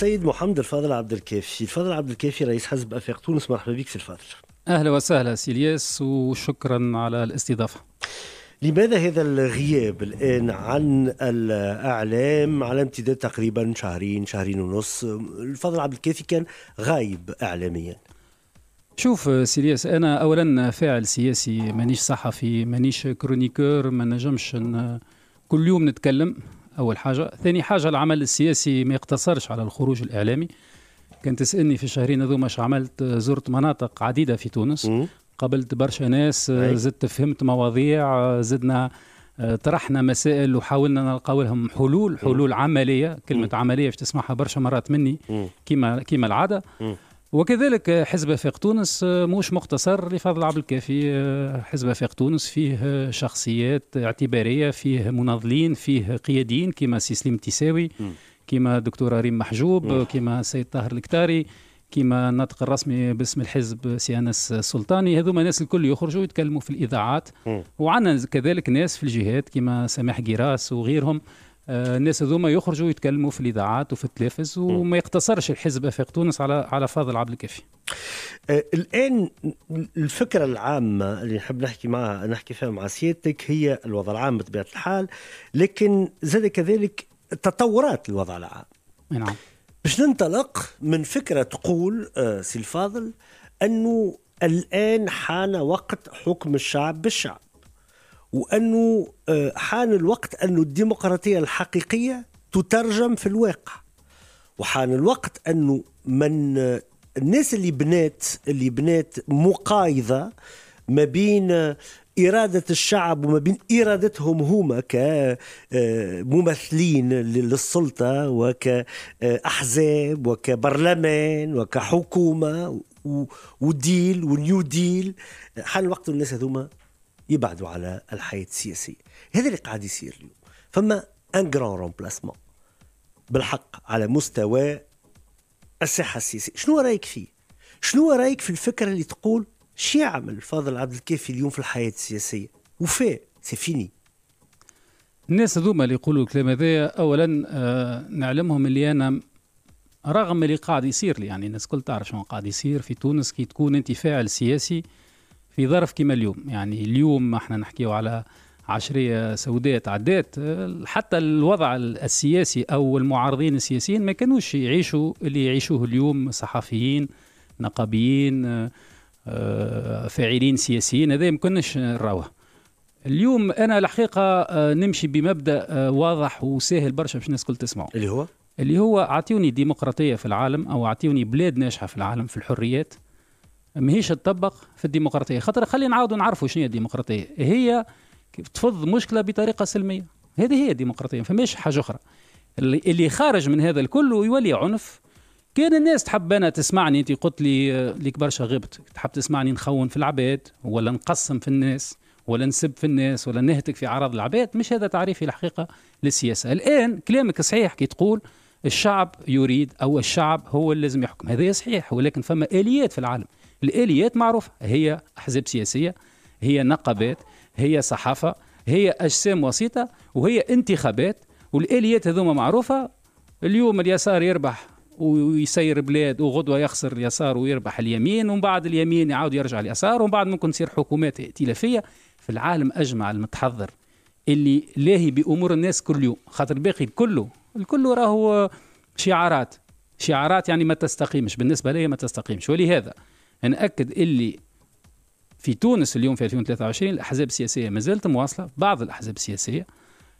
سيد محمد الفاضل عبد الكافي الفاضل عبد الكافي رئيس حزب افاق تونس مرحبا بك سي الفاضل اهلا وسهلا سي الياس وشكرا على الاستضافه لماذا هذا الغياب الآن عن الإعلام على امتداد تقريبا شهرين شهرين ونص الفضل عبد الكافي كان غايب إعلاميا شوف سيرياس أنا أولا فاعل سياسي مانيش صحفي مانيش كرونيكور ما نجمش كل يوم نتكلم اول حاجه ثاني حاجه العمل السياسي ما يقتصرش على الخروج الاعلامي كان تسالني في الشهرين هذوما اش عملت زرت مناطق عديده في تونس قابلت برشا ناس زدت فهمت مواضيع زدنا طرحنا مسائل وحاولنا نلقاو لهم حلول حلول عمليه كلمه عمليه باش تسمعها برشا مرات مني كيما كما العاده وكذلك حزب افاق تونس آه، مش مقتصر لفضل عبد الكافي آه، حزب افاق تونس فيه آه، شخصيات اعتبارية فيه مناضلين فيه قياديين كما سيسليم تساوي كما دكتور ريم محجوب كما سيد طاهر الكتاري كما الناطق الرسمي باسم الحزب سي انس السلطاني هذوما الناس الكل يخرجوا يتكلموا في الاذاعات وعندنا كذلك ناس في الجهات كما سماح قراس وغيرهم آه، الناس هذوما يخرجوا يتكلموا في الاذاعات وفي التلفز وما يقتصرش الحزب افاق تونس على على فاضل عبد الكافي. آه الان الفكره العامه اللي نحب نحكي معها نحكي فيها مع سيادتك هي الوضع العام بطبيعه الحال لكن زاد كذلك تطورات الوضع العام. نعم. باش ننطلق من فكره تقول آه سي الفاضل انه الان حان وقت حكم الشعب بالشعب. وأنه آه، حان الوقت أن الديمقراطية الحقيقية تترجم في الواقع وحان الوقت أنه من الناس اللي بنات اللي بنات مقايضة ما بين آه، إرادة الشعب وما بين إرادتهم هما كممثلين آه، للسلطة وكأحزاب وكبرلمان وكحكومة وديل ونيو ديل حان الوقت الناس هذوما يبعدوا على الحياه السياسيه هذا اللي قاعد يصير اليوم فما ان جران رومبلاسمون بالحق على مستوى الساحه السياسيه شنو رايك فيه شنو رايك في الفكره اللي تقول شو يعمل فاضل عبد الكافي اليوم في الحياه السياسيه وفاء سي فيني الناس هذوما اللي يقولوا الكلام هذايا اولا آه نعلمهم اللي انا رغم اللي قاعد يصير لي يعني الناس الكل تعرف شنو قاعد يصير في تونس كي تكون انت فاعل سياسي آه في ظرف كما اليوم يعني اليوم احنا نحكيه على عشرية سوداء تعدات حتى الوضع السياسي أو المعارضين السياسيين ما كانوش يعيشوا اللي يعيشوه اليوم صحفيين نقابيين آه، آه، فاعلين سياسيين هذا ما كناش نراوه اليوم انا الحقيقه آه، نمشي بمبدا واضح وسهل برشا باش الناس الكل تسمعه اللي هو اللي هو اعطيوني ديمقراطيه في العالم او اعطيوني بلاد ناجحه في العالم في الحريات ماهيش تطبق في الديمقراطيه خاطر خلينا نعاودوا نعرفوا شنو هي الديمقراطيه هي تفض مشكله بطريقه سلميه هذه هي الديمقراطيه ما فماش حاجه اخرى اللي خارج من هذا الكل ويولي عنف كان الناس تحب انا تسمعني انت قلت لي ليك برشا غبت تحب تسمعني نخون في العباد ولا نقسم في الناس ولا نسب في الناس ولا نهتك في اعراض العباد مش هذا تعريفي الحقيقه للسياسه الان كلامك صحيح كي تقول الشعب يريد او الشعب هو اللي لازم يحكم هذا صحيح ولكن فما اليات في العالم الاليات معروفه هي احزاب سياسيه هي نقابات هي صحافه هي اجسام وسيطه وهي انتخابات والاليات هذوما معروفه اليوم اليسار يربح ويسير بلاد وغدوه يخسر اليسار ويربح اليمين ومن بعد اليمين يعاود يرجع اليسار ومن بعد ممكن تصير حكومات ائتلافيه في العالم اجمع المتحضر اللي لاهي بامور الناس كل يوم خاطر باقي كله الكل راهو شعارات شعارات يعني ما تستقيمش بالنسبه لي ما تستقيمش ولهذا ناكد اللي في تونس اليوم في 2023 الاحزاب السياسيه ما زالت مواصله بعض الاحزاب السياسيه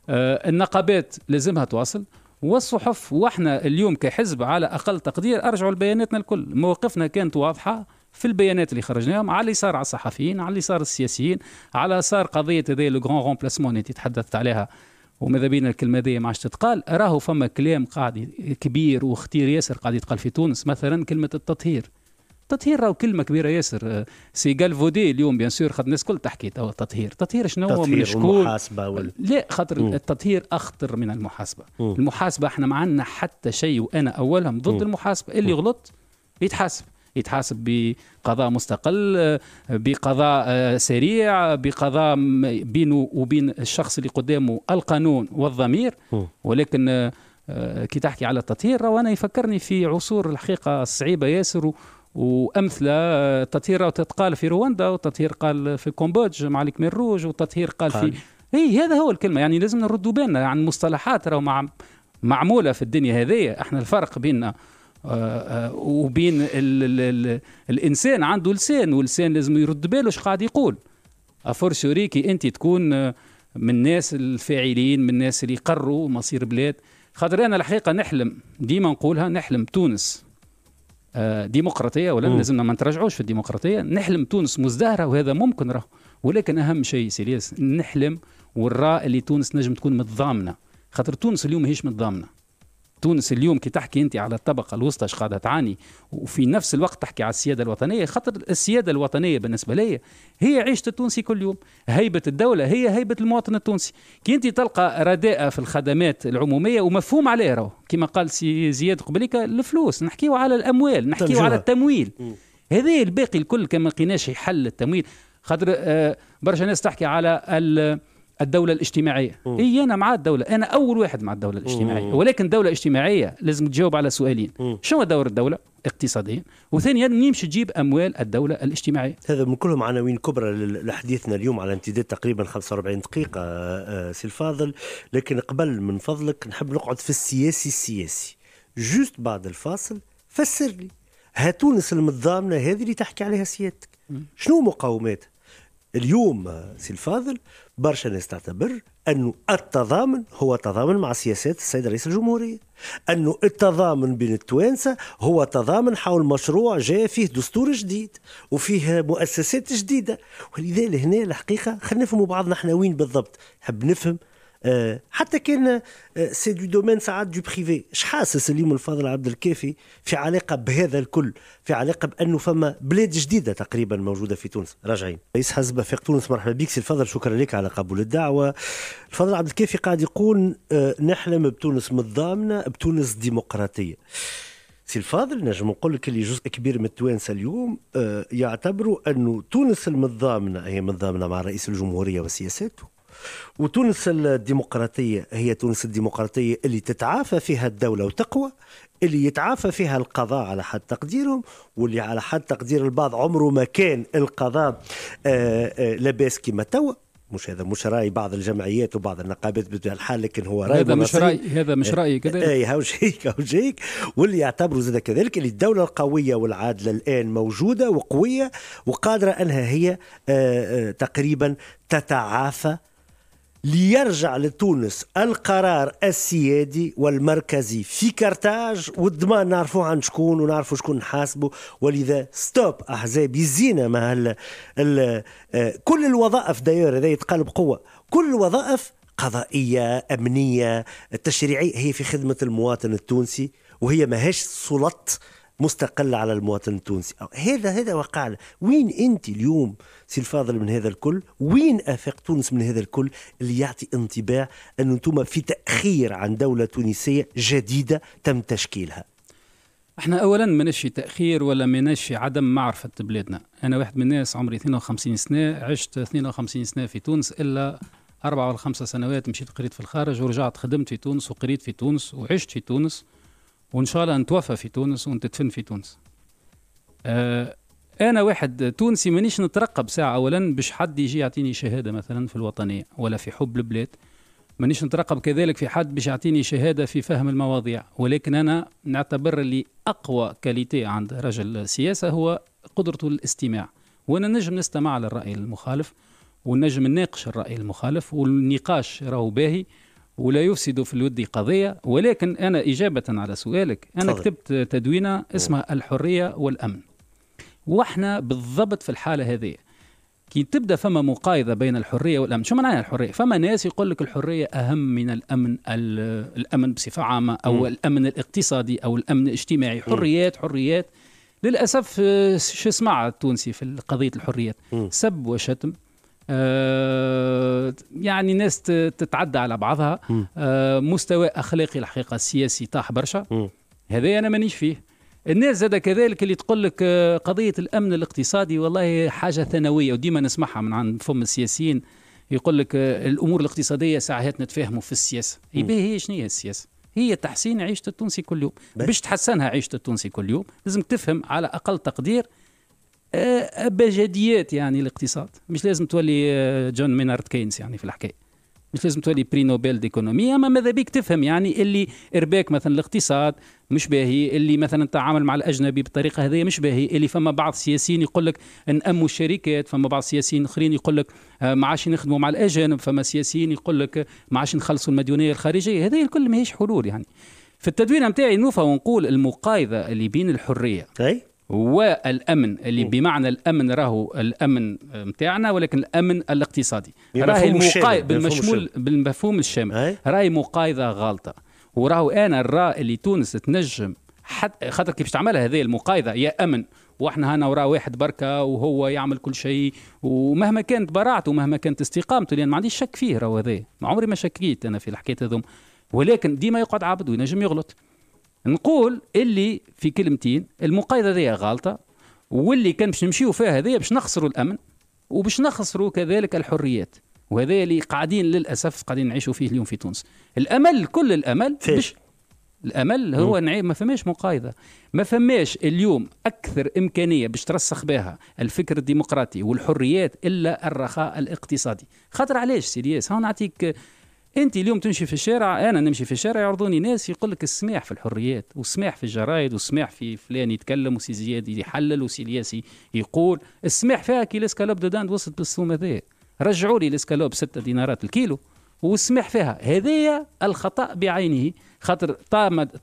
آه النقابات لازمها تواصل والصحف واحنا اليوم كحزب على اقل تقدير ارجعوا لبياناتنا الكل مواقفنا كانت واضحه في البيانات اللي خرجناهم على اللي صار على الصحفيين على اللي صار السياسيين على صار قضيه هذه لو غون رومبلاسمون اللي تحدثت عليها وماذا بينا الكلمه هذه ما عادش تتقال راهو فما كلام قاعد كبير واختير ياسر قاعد يتقال في تونس مثلا كلمه التطهير تطهير راهو كلمه كبيره ياسر آه، سي فودي اليوم بيان سور خاطر الناس الكل تحكي توا التطهير التطهير شنو هو من شكون المحاسبه وال... لا خاطر التطهير اخطر من المحاسبه مم. المحاسبه احنا ما عندنا حتى شيء وانا اولهم ضد مم. المحاسبه اللي غلط يتحاسب يتحاسب بقضاء مستقل آه، بقضاء آه، سريع بقضاء بينه وبين الشخص اللي قدامه القانون والضمير ولكن كي تحكي على التطهير وانا يفكرني في عصور الحقيقه الصعيبه ياسر وامثله آه، تطهير تتقال في رواندا وتطهير قال في كومبودج مع الكمير روج وتطهير قال في اي هذا هو الكلمه يعني لازم نردوا بالنا عن مصطلحات راهو مع معموله في الدنيا هذه احنا الفرق بيننا آه، آه، وبين الـ الـ الـ الانسان عنده لسان واللسان لازم يرد باله اش قاعد يقول افورسوريكي انت تكون من الناس الفاعلين من الناس اللي يقروا مصير بلاد خاطر انا الحقيقه نحلم ديما نقولها نحلم تونس ديمقراطيه ولا لازمنا ما نتراجعوش في الديمقراطيه نحلم تونس مزدهره وهذا ممكن راه ولكن اهم شيء سيلياس نحلم والراء اللي تونس نجم تكون متضامنه خاطر تونس اليوم ماهيش متضامنه تونس اليوم كي تحكي انت على الطبقه الوسطى اش قاعده تعاني وفي نفس الوقت تحكي على السياده الوطنيه خاطر السياده الوطنيه بالنسبه لي هي عيشه التونسي كل يوم هيبه الدوله هي هيبه المواطن التونسي كي انت تلقى رداءه في الخدمات العموميه ومفهوم عليها راهو كما قال سي زياد قبليك الفلوس نحكيو على الاموال نحكيو على التمويل هذا الباقي الكل كما لقيناش حل التمويل خاطر آه، برشا ناس تحكي على الدولة الاجتماعية م. إيه أنا مع الدولة أنا أول واحد مع الدولة الاجتماعية م. ولكن دولة اجتماعية لازم تجاوب على سؤالين م. شنو دور الدولة اقتصاديا وثانيا منين تجيب اموال الدوله الاجتماعيه هذا من كلهم عناوين كبرى لحديثنا اليوم على امتداد تقريبا 45 دقيقه آه، آه، سي الفاضل لكن قبل من فضلك نحب نقعد في السياسي السياسي جوست بعد الفاصل فسر لي ها تونس المتضامنه هذه اللي تحكي عليها سيادتك شنو مقاوماتها اليوم آه، سي الفاضل برشا ناس تعتبر انه التضامن هو تضامن مع سياسات السيد رئيس الجمهورية انه التضامن بين التوانسة هو تضامن حول مشروع جاء فيه دستور جديد وفيه مؤسسات جديدة ولذلك هنا الحقيقة خلينا نفهموا بعضنا احنا وين بالضبط حب نفهم آه، حتى كان سي دو دومين ساعات دو بريفي اش حاسس اليوم الفاضل عبد الكافي في علاقه بهذا الكل في علاقه بانه فما بلاد جديده تقريبا موجوده في تونس راجعين رئيس حزب في تونس مرحبا بك سي الفضل شكرا لك على قبول الدعوه الفضل عبد الكافي قاعد يقول آه، نحلم بتونس متضامنه بتونس ديمقراطيه سي الفاضل نجم نقول لك اللي جزء كبير من التوانسه اليوم آه، يعتبروا انه تونس المتضامنه هي متضامنه مع رئيس الجمهوريه وسياساته وتونس الديمقراطية هي تونس الديمقراطية اللي تتعافى فيها الدولة وتقوى اللي يتعافى فيها القضاء على حد تقديرهم واللي على حد تقدير البعض عمره ما كان القضاء آه، آه، لاباس كما توا مش هذا مش راي بعض الجمعيات وبعض النقابات بطبيعه الحال لكن هو راي هذا مش راي هذا مش رايي كذلك آه، اي هاوش هيك هاوش هيك واللي يعتبروا زاد كذلك اللي الدوله القويه والعادله الان موجوده وقويه وقادره انها هي تقريبا تتعافى ليرجع لتونس القرار السيادي والمركزي في كرتاج والضمان نعرفوه عن شكون ونعرفوا شكون نحاسبه ولذا ستوب احزاب يزينا مع الـ الـ آه، كل الوظائف داير هذا يتقال بقوه كل الوظائف قضائيه امنيه تشريعيه هي في خدمه المواطن التونسي وهي ماهيش سلطه مستقلة على المواطن التونسي هذا هذا وقع وين أنت اليوم سي الفاضل من هذا الكل وين أفاق تونس من هذا الكل اللي يعطي انطباع أن أنتم في تأخير عن دولة تونسية جديدة تم تشكيلها احنا اولا ماناش تاخير ولا ماناش عدم معرفه بلادنا انا واحد من الناس عمري 52 سنه عشت 52 سنه في تونس الا اربع ولا خمسة سنوات مشيت قريت في الخارج ورجعت خدمت في تونس وقريت في تونس وعشت في تونس وان شاء الله نتوفى في تونس ونتدفن في تونس آه انا واحد تونسي مانيش نترقب ساعه اولا باش حد يجي يعطيني شهاده مثلا في الوطنيه ولا في حب البلاد مانيش نترقب كذلك في حد باش يعطيني شهاده في فهم المواضيع ولكن انا نعتبر اللي اقوى كاليتي عند رجل السياسه هو قدرته للاستماع وانا نجم نستمع للراي المخالف ونجم نناقش الراي المخالف والنقاش راهو باهي ولا يفسد في الود قضية ولكن أنا إجابة على سؤالك أنا طبعا. كتبت تدوينة اسمها الحرية والأمن وإحنا بالضبط في الحالة هذه كي تبدا فما مقايضه بين الحريه والامن شو معناها الحريه فما ناس يقول لك الحريه اهم من الامن الامن بصفه عامه او م. الامن الاقتصادي او الامن الاجتماعي حريات حريات للاسف آه، شو سمع التونسي في قضيه الحريات م. سب وشتم آه، يعني ناس تتعدى على بعضها آه، مستوى اخلاقي الحقيقه السياسي طاح برشا هذا انا مانيش فيه الناس زاد كذلك اللي تقول لك آه، قضيه الامن الاقتصادي والله حاجه ثانويه وديما نسمعها من عند فم السياسيين يقول لك الامور الاقتصاديه ساعات نتفاهموا في السياسه يبيه إيه هي شنو هي السياسه هي تحسين عيشه التونسي كل يوم باش تحسنها عيشه التونسي كل يوم لازم تفهم على اقل تقدير ابجديات يعني الاقتصاد مش لازم تولي آه، جون مينارد كينز يعني في الحكايه مش لازم تولي بري نوبل ديكونومي اما ماذا بيك تفهم يعني اللي ارباك مثلا الاقتصاد مش باهي اللي مثلا تعامل مع الاجنبي بالطريقه هذه مش باهي اللي فما بعض السياسيين يقول لك نأموا الشركات فما بعض السياسيين اخرين يقول لك آه، ما عادش نخدموا مع الاجانب فما سياسيين يقول لك آه، ما عادش نخلصوا المديونيه الخارجيه هذه الكل ماهيش حلول يعني في التدوين نتاعي نوفا ونقول المقايضه اللي بين الحريه أي؟ والامن اللي بمعنى الامن راهو الامن نتاعنا ولكن الامن الاقتصادي راهي المقاي... بالمشمول بالمفهوم الشامل راهي مقايضه غالطه وراهو انا الراء اللي تونس تنجم حتى خاطر كيفاش تعملها هذه المقايضه يا امن واحنا هنا وراه واحد بركه وهو يعمل كل شيء ومهما كانت براعته ومهما كانت استقامته لان ما عنديش شك فيه راهو هذا عمري ما شكيت انا في الحكايه هذوم ولكن ديما يقعد عبد وينجم يغلط نقول اللي في كلمتين المقايضه هذه غالطه واللي كان باش نمشيو فيها هذه باش نخسروا الامن وباش نخسروا كذلك الحريات وهذا اللي قاعدين للاسف قاعدين نعيشوا فيه اليوم في تونس الامل كل الامل باش الامل هو ما فماش مقايضه ما فماش اليوم اكثر امكانيه باش ترسخ بها الفكر الديمقراطي والحريات الا الرخاء الاقتصادي خاطر علاش سيدي هون نعطيك انت اليوم تمشي في الشارع انا نمشي في الشارع يعرضوني ناس يقول لك السماح في الحريات والسماح في الجرايد والسماح في فلان يتكلم وسي زياد يحلل وسي الياس يقول السماح فيها كي الاسكالوب دو داند وصلت بالسوم هذايا رجعوا لي الاسكالوب ستة دينارات الكيلو والسماح فيها هذايا الخطا بعينه خاطر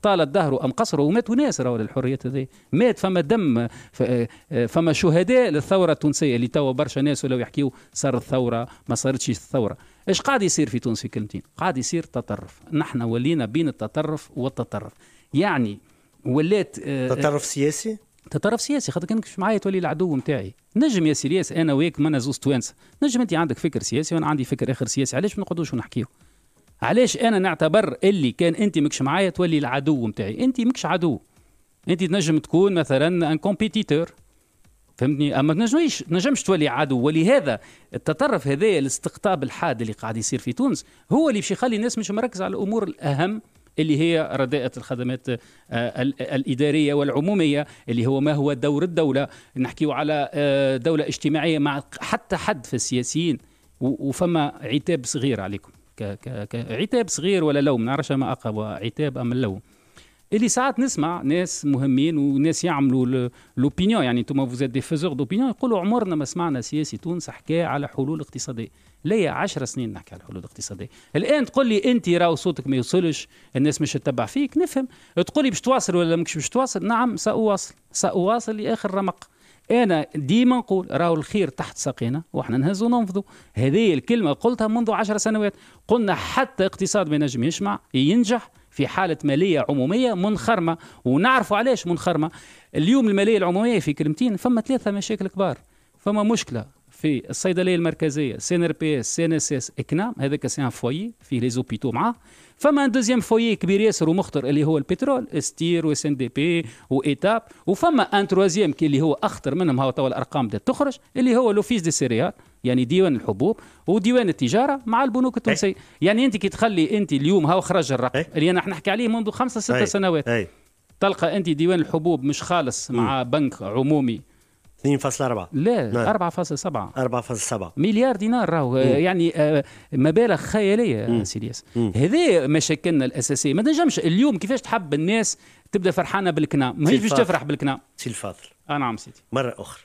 طال الدهر ام قصره وماتوا ناس راهو للحريات هذه مات فما دم آه، فما شهداء للثوره التونسيه اللي توا برشا ناس ولو يحكيوا صار الثوره ما صارتش الثوره ايش قاعد يصير في تونس في كلمتين قاعد يصير تطرف نحن ولينا بين التطرف والتطرف يعني ولات آه، آه، تطرف سياسي تطرف سياسي خاطر كانك مش معايا تولي العدو نتاعي نجم يا سيرياس انا وياك مانا زوز توانسه نجم انت عندك فكر سياسي وانا عندي فكر اخر سياسي علاش ما نقعدوش ونحكيو علاش انا نعتبر اللي كان انت مكش معايا تولي العدو نتاعي انت مكش عدو انت تنجم تكون مثلا ان كومبيتيتور فهمتني اما تنجمش تنجمش تولي عدو ولهذا التطرف هذايا الاستقطاب الحاد اللي قاعد يصير في تونس هو اللي باش يخلي الناس مش مركزه على الامور الاهم اللي هي رداءة الخدمات آه، الإدارية والعمومية اللي هو ما هو دور الدولة نحكيه على آه، دولة اجتماعية مع حتى حد في السياسيين وفما عتاب صغير عليكم ك ك عتاب صغير ولا لوم نعرفش ما أقرب عتاب أم اللوم اللي ساعات نسمع ناس مهمين وناس يعملوا لوبينيون يعني انتم فوزيت دي فيزور دوبينيون يقولوا عمرنا ما سمعنا سياسي تونس حكى على حلول اقتصاديه ليا 10 سنين نحكي على الحلول الاقتصاديه الان تقول لي انت راهو صوتك ما يوصلش الناس مش تتبع فيك نفهم تقول لي باش تواصل ولا مش باش تواصل نعم ساواصل ساواصل لاخر رمق انا ديما نقول راهو الخير تحت ساقينا واحنا نهز وننفضوا هذه الكلمه قلتها منذ عشر سنوات قلنا حتى اقتصاد ما ينجم يشمع ينجح في حالة مالية عمومية منخرمة ونعرفوا علاش منخرمة اليوم المالية العمومية في كلمتين فما ثلاثة مشاكل كبار فما مشكلة في الصيدليه المركزيه سي ان ار بي اس سي ان اس اس اكنام هذاك سي ان فوي فيه لي زوبيتو معاه فما ان دوزيام فوي كبير ياسر ومخطر اللي هو البترول استير واس ان دي بي وايتاب وفما ان تروازيام كي اللي هو اخطر منهم هو توا الارقام بدات تخرج اللي هو لوفيس دي سيريال يعني ديوان الحبوب وديوان التجاره مع البنوك التونسيه إيه. يعني انت كي تخلي انت اليوم هاو خرج الرقم إيه. اللي انا نحكي عليه منذ خمسة ستة إيه. سنوات تلقى انت ديوان الحبوب مش خالص مع بنك عمومي 2.4 لا 4.7 نعم. 4.7 مليار دينار راهو يعني آه، مبالغ خياليه سي الياس هذا مشاكلنا الاساسيه ما تنجمش اليوم كيفاش تحب الناس تبدا فرحانه بالكنا ماهيش باش تفرح بالكنا سي الفاضل آه نعم سيدي مره اخرى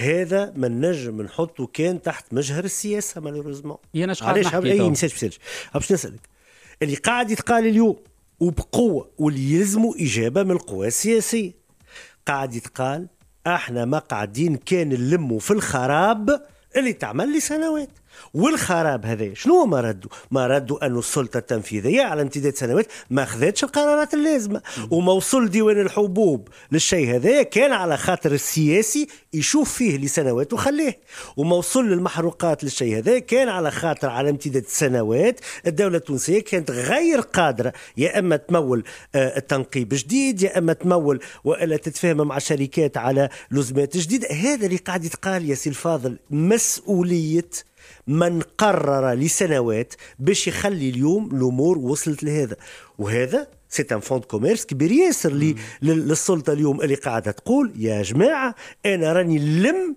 هذا ما نجم نحطه كان تحت مجهر السياسه مالوريزمون علاش اي نساش بسالش باش نسالك اللي قاعد يتقال اليوم وبقوه واللي يلزموا اجابه من القوى السياسيه قاعد يتقال احنا مقعدين كان نلموا في الخراب اللي تعمل لي سنوات والخراب هذا شنو ما ردوا ما ردوا أن السلطة التنفيذية على امتداد سنوات ما خذتش القرارات اللازمة وما وصل ديوان الحبوب للشيء هذا كان على خاطر السياسي يشوف فيه لسنوات وخليه وما وصل للمحروقات للشيء هذا كان على خاطر على امتداد سنوات الدولة التونسية كانت غير قادرة يا أما تمول آه، التنقيب جديد يا أما تمول وإلا تتفاهم مع شركات على لزمات جديدة هذا اللي قاعد يتقال يا سي الفاضل مسؤولية من قرر لسنوات باش يخلي اليوم الامور وصلت لهذا وهذا سي ان فوند كوميرس كبير ياسر للسلطه اليوم اللي قاعده تقول يا جماعه انا راني نلم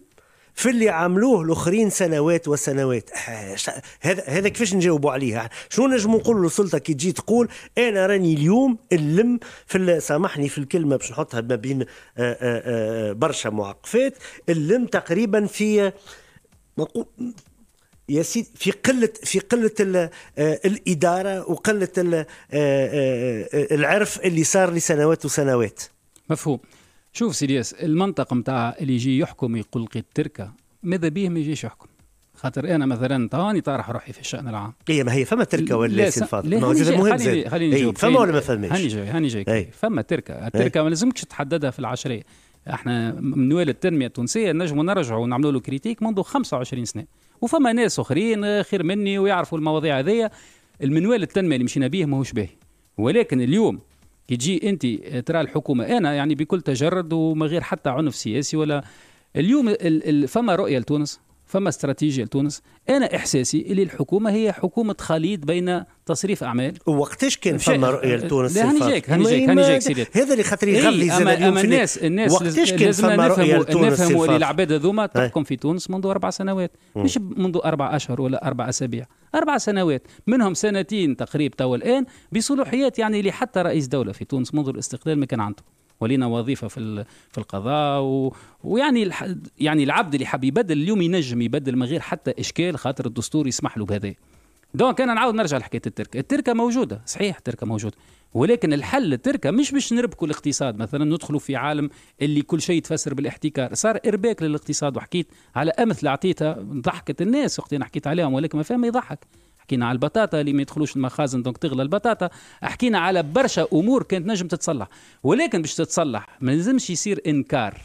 في اللي عملوه الاخرين سنوات وسنوات آه، هذا هذا كيفاش نجاوبوا عليه شنو نجم نقول للسلطه كي تجي تقول انا راني اليوم نلم في سامحني في الكلمه باش نحطها ما بين آه، آه، برشا معقفات نلم تقريبا في يا سيدي في قله في قله آه، الاداره وقله آه، آه، العرف اللي صار لسنوات وسنوات مفهوم شوف سيدياس المنطق نتاع اللي يجي يحكم يقول قيد تركه ماذا بيه ما يجيش يحكم خاطر انا مثلا تواني طارح روحي في الشان العام هي إيه، ما هي فما تركه ولا سي الفاضل ما هو زاد مهم زاد خليني فما ولا ما فماش هاني جاي هاني جاي إيه. فما تركه التركه ما لازمكش تحددها في العشريه احنا منوال التنميه التونسيه نجموا نرجعوا ونعملوا له كريتيك منذ 25 سنه وفما ناس اخرين آه، خير مني ويعرفوا المواضيع هذيا المنوال التنميه اللي مشينا به ماهوش باهي ولكن اليوم كي تجي انت آه، ترى الحكومه انا يعني بكل تجرد وما غير حتى عنف سياسي ولا اليوم فما رؤيه لتونس فما استراتيجيه لتونس انا احساسي اللي الحكومه هي حكومه خليط بين تصريف اعمال وقتاش كان فما رؤيه لتونس لا هاني جاك هاني جاك هاني جاك سيدي هذا اللي خاطر يغلي إيه اليوم في الناس الناس وقتاش كان فما رؤيه لتونس نفهموا اللي العباد هذوما تحكم في تونس منذ اربع سنوات مش منذ اربع اشهر ولا اربع اسابيع اربع سنوات منهم سنتين تقريبا توا الان بصلوحيات يعني اللي حتى رئيس دوله في تونس منذ الاستقلال ما كان عنده ولينا وظيفه في في القضاء و... ويعني يعني العبد اللي حاب يبدل اليوم ينجم يبدل من غير حتى اشكال خاطر الدستور يسمح له بهذا دونك انا نعاود نرجع لحكايه التركه، التركه موجوده صحيح التركه موجوده ولكن الحل التركه مش باش نربكوا الاقتصاد مثلا ندخلوا في عالم اللي كل شيء يتفسر بالاحتكار، صار ارباك للاقتصاد وحكيت على امثله اعطيتها ضحكت الناس وقت انا حكيت عليهم ولكن ما فهم يضحك، حكينا على البطاطا اللي ما يدخلوش المخازن دونك تغلى البطاطا حكينا على برشا امور كانت نجم تتصلح ولكن باش تتصلح ما لازمش يصير انكار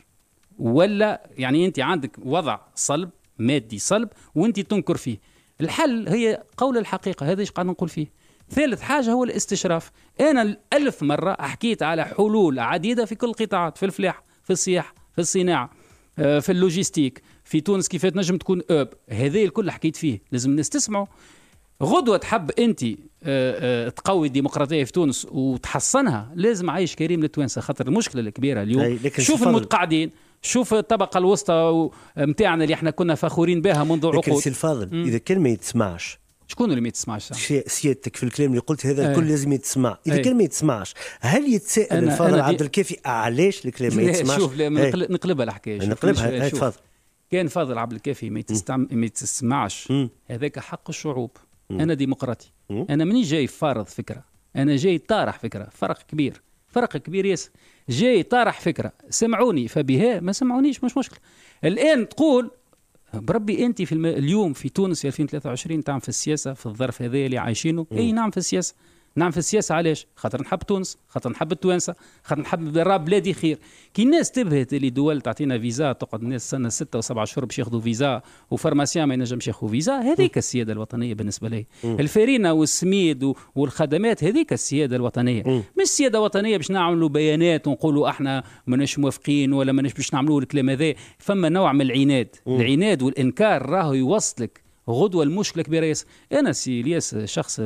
ولا يعني انت عندك وضع صلب مادي صلب وانت تنكر فيه الحل هي قول الحقيقه هذا ايش قاعد نقول فيه ثالث حاجة هو الاستشراف أنا ألف مرة حكيت على حلول عديدة في كل القطاعات في الفلاح في السياحة في الصناعة آه، في اللوجيستيك في تونس كيف تنجم تكون اوب هذا الكل حكيت فيه لازم تسمعوا غدوه تحب انت آه، آه، تقوي الديمقراطيه في تونس وتحصنها لازم عايش كريم للتوانسه خاطر المشكله الكبيره اليوم شوف المتقاعدين شوف الطبقه الوسطى نتاعنا اللي احنا كنا فخورين بها منذ عقود لكن سي الفاضل اذا كان ما يتسمعش شكون اللي ما يتسمعش سيادتك في الكلام اللي قلت هذا الكل لازم يتسمع اذا أيه. كان ما يتسمعش هل يتساءل الفاضل عبد الكافي علاش الكلام ما يتسمعش شوف نقل... نقلبها الحكايه نقلبها تفضل كان فاضل عبد الكافي ما, يتستعم... ما يتسمعش هذاك حق الشعوب انا ديمقراطي انا ماني جاي فارض فكره انا جاي طارح فكره فرق كبير فرق كبير ياسر جاي طارح فكره سمعوني فبها ما سمعونيش مش مشكل الان تقول بربي انت في الم... اليوم في تونس 2023 تعمل في السياسه في الظرف هذا اللي عايشينه اي نعم في السياسه نعم في السياسه علاش خاطر نحب تونس خاطر نحب التوانسه خاطر نحب راه بلادي خير كي الناس تبهت اللي دول تعطينا فيزا تقعد الناس سنه ستة وسبعة شهور باش ياخذوا فيزا وفارماسيان ما ينجمش ياخذوا فيزا هذيك السياده الوطنيه بالنسبه لي الفرينه والسميد والخدمات هذيك السياده الوطنيه مش سياده وطنيه باش نعملوا بيانات ونقولوا احنا ماناش موافقين ولا ماناش باش نعملوا الكلام هذا فما نوع من العناد م. العناد والانكار راهو يوصلك غدوه المشكله كبيره ياسر انا سي الياس شخص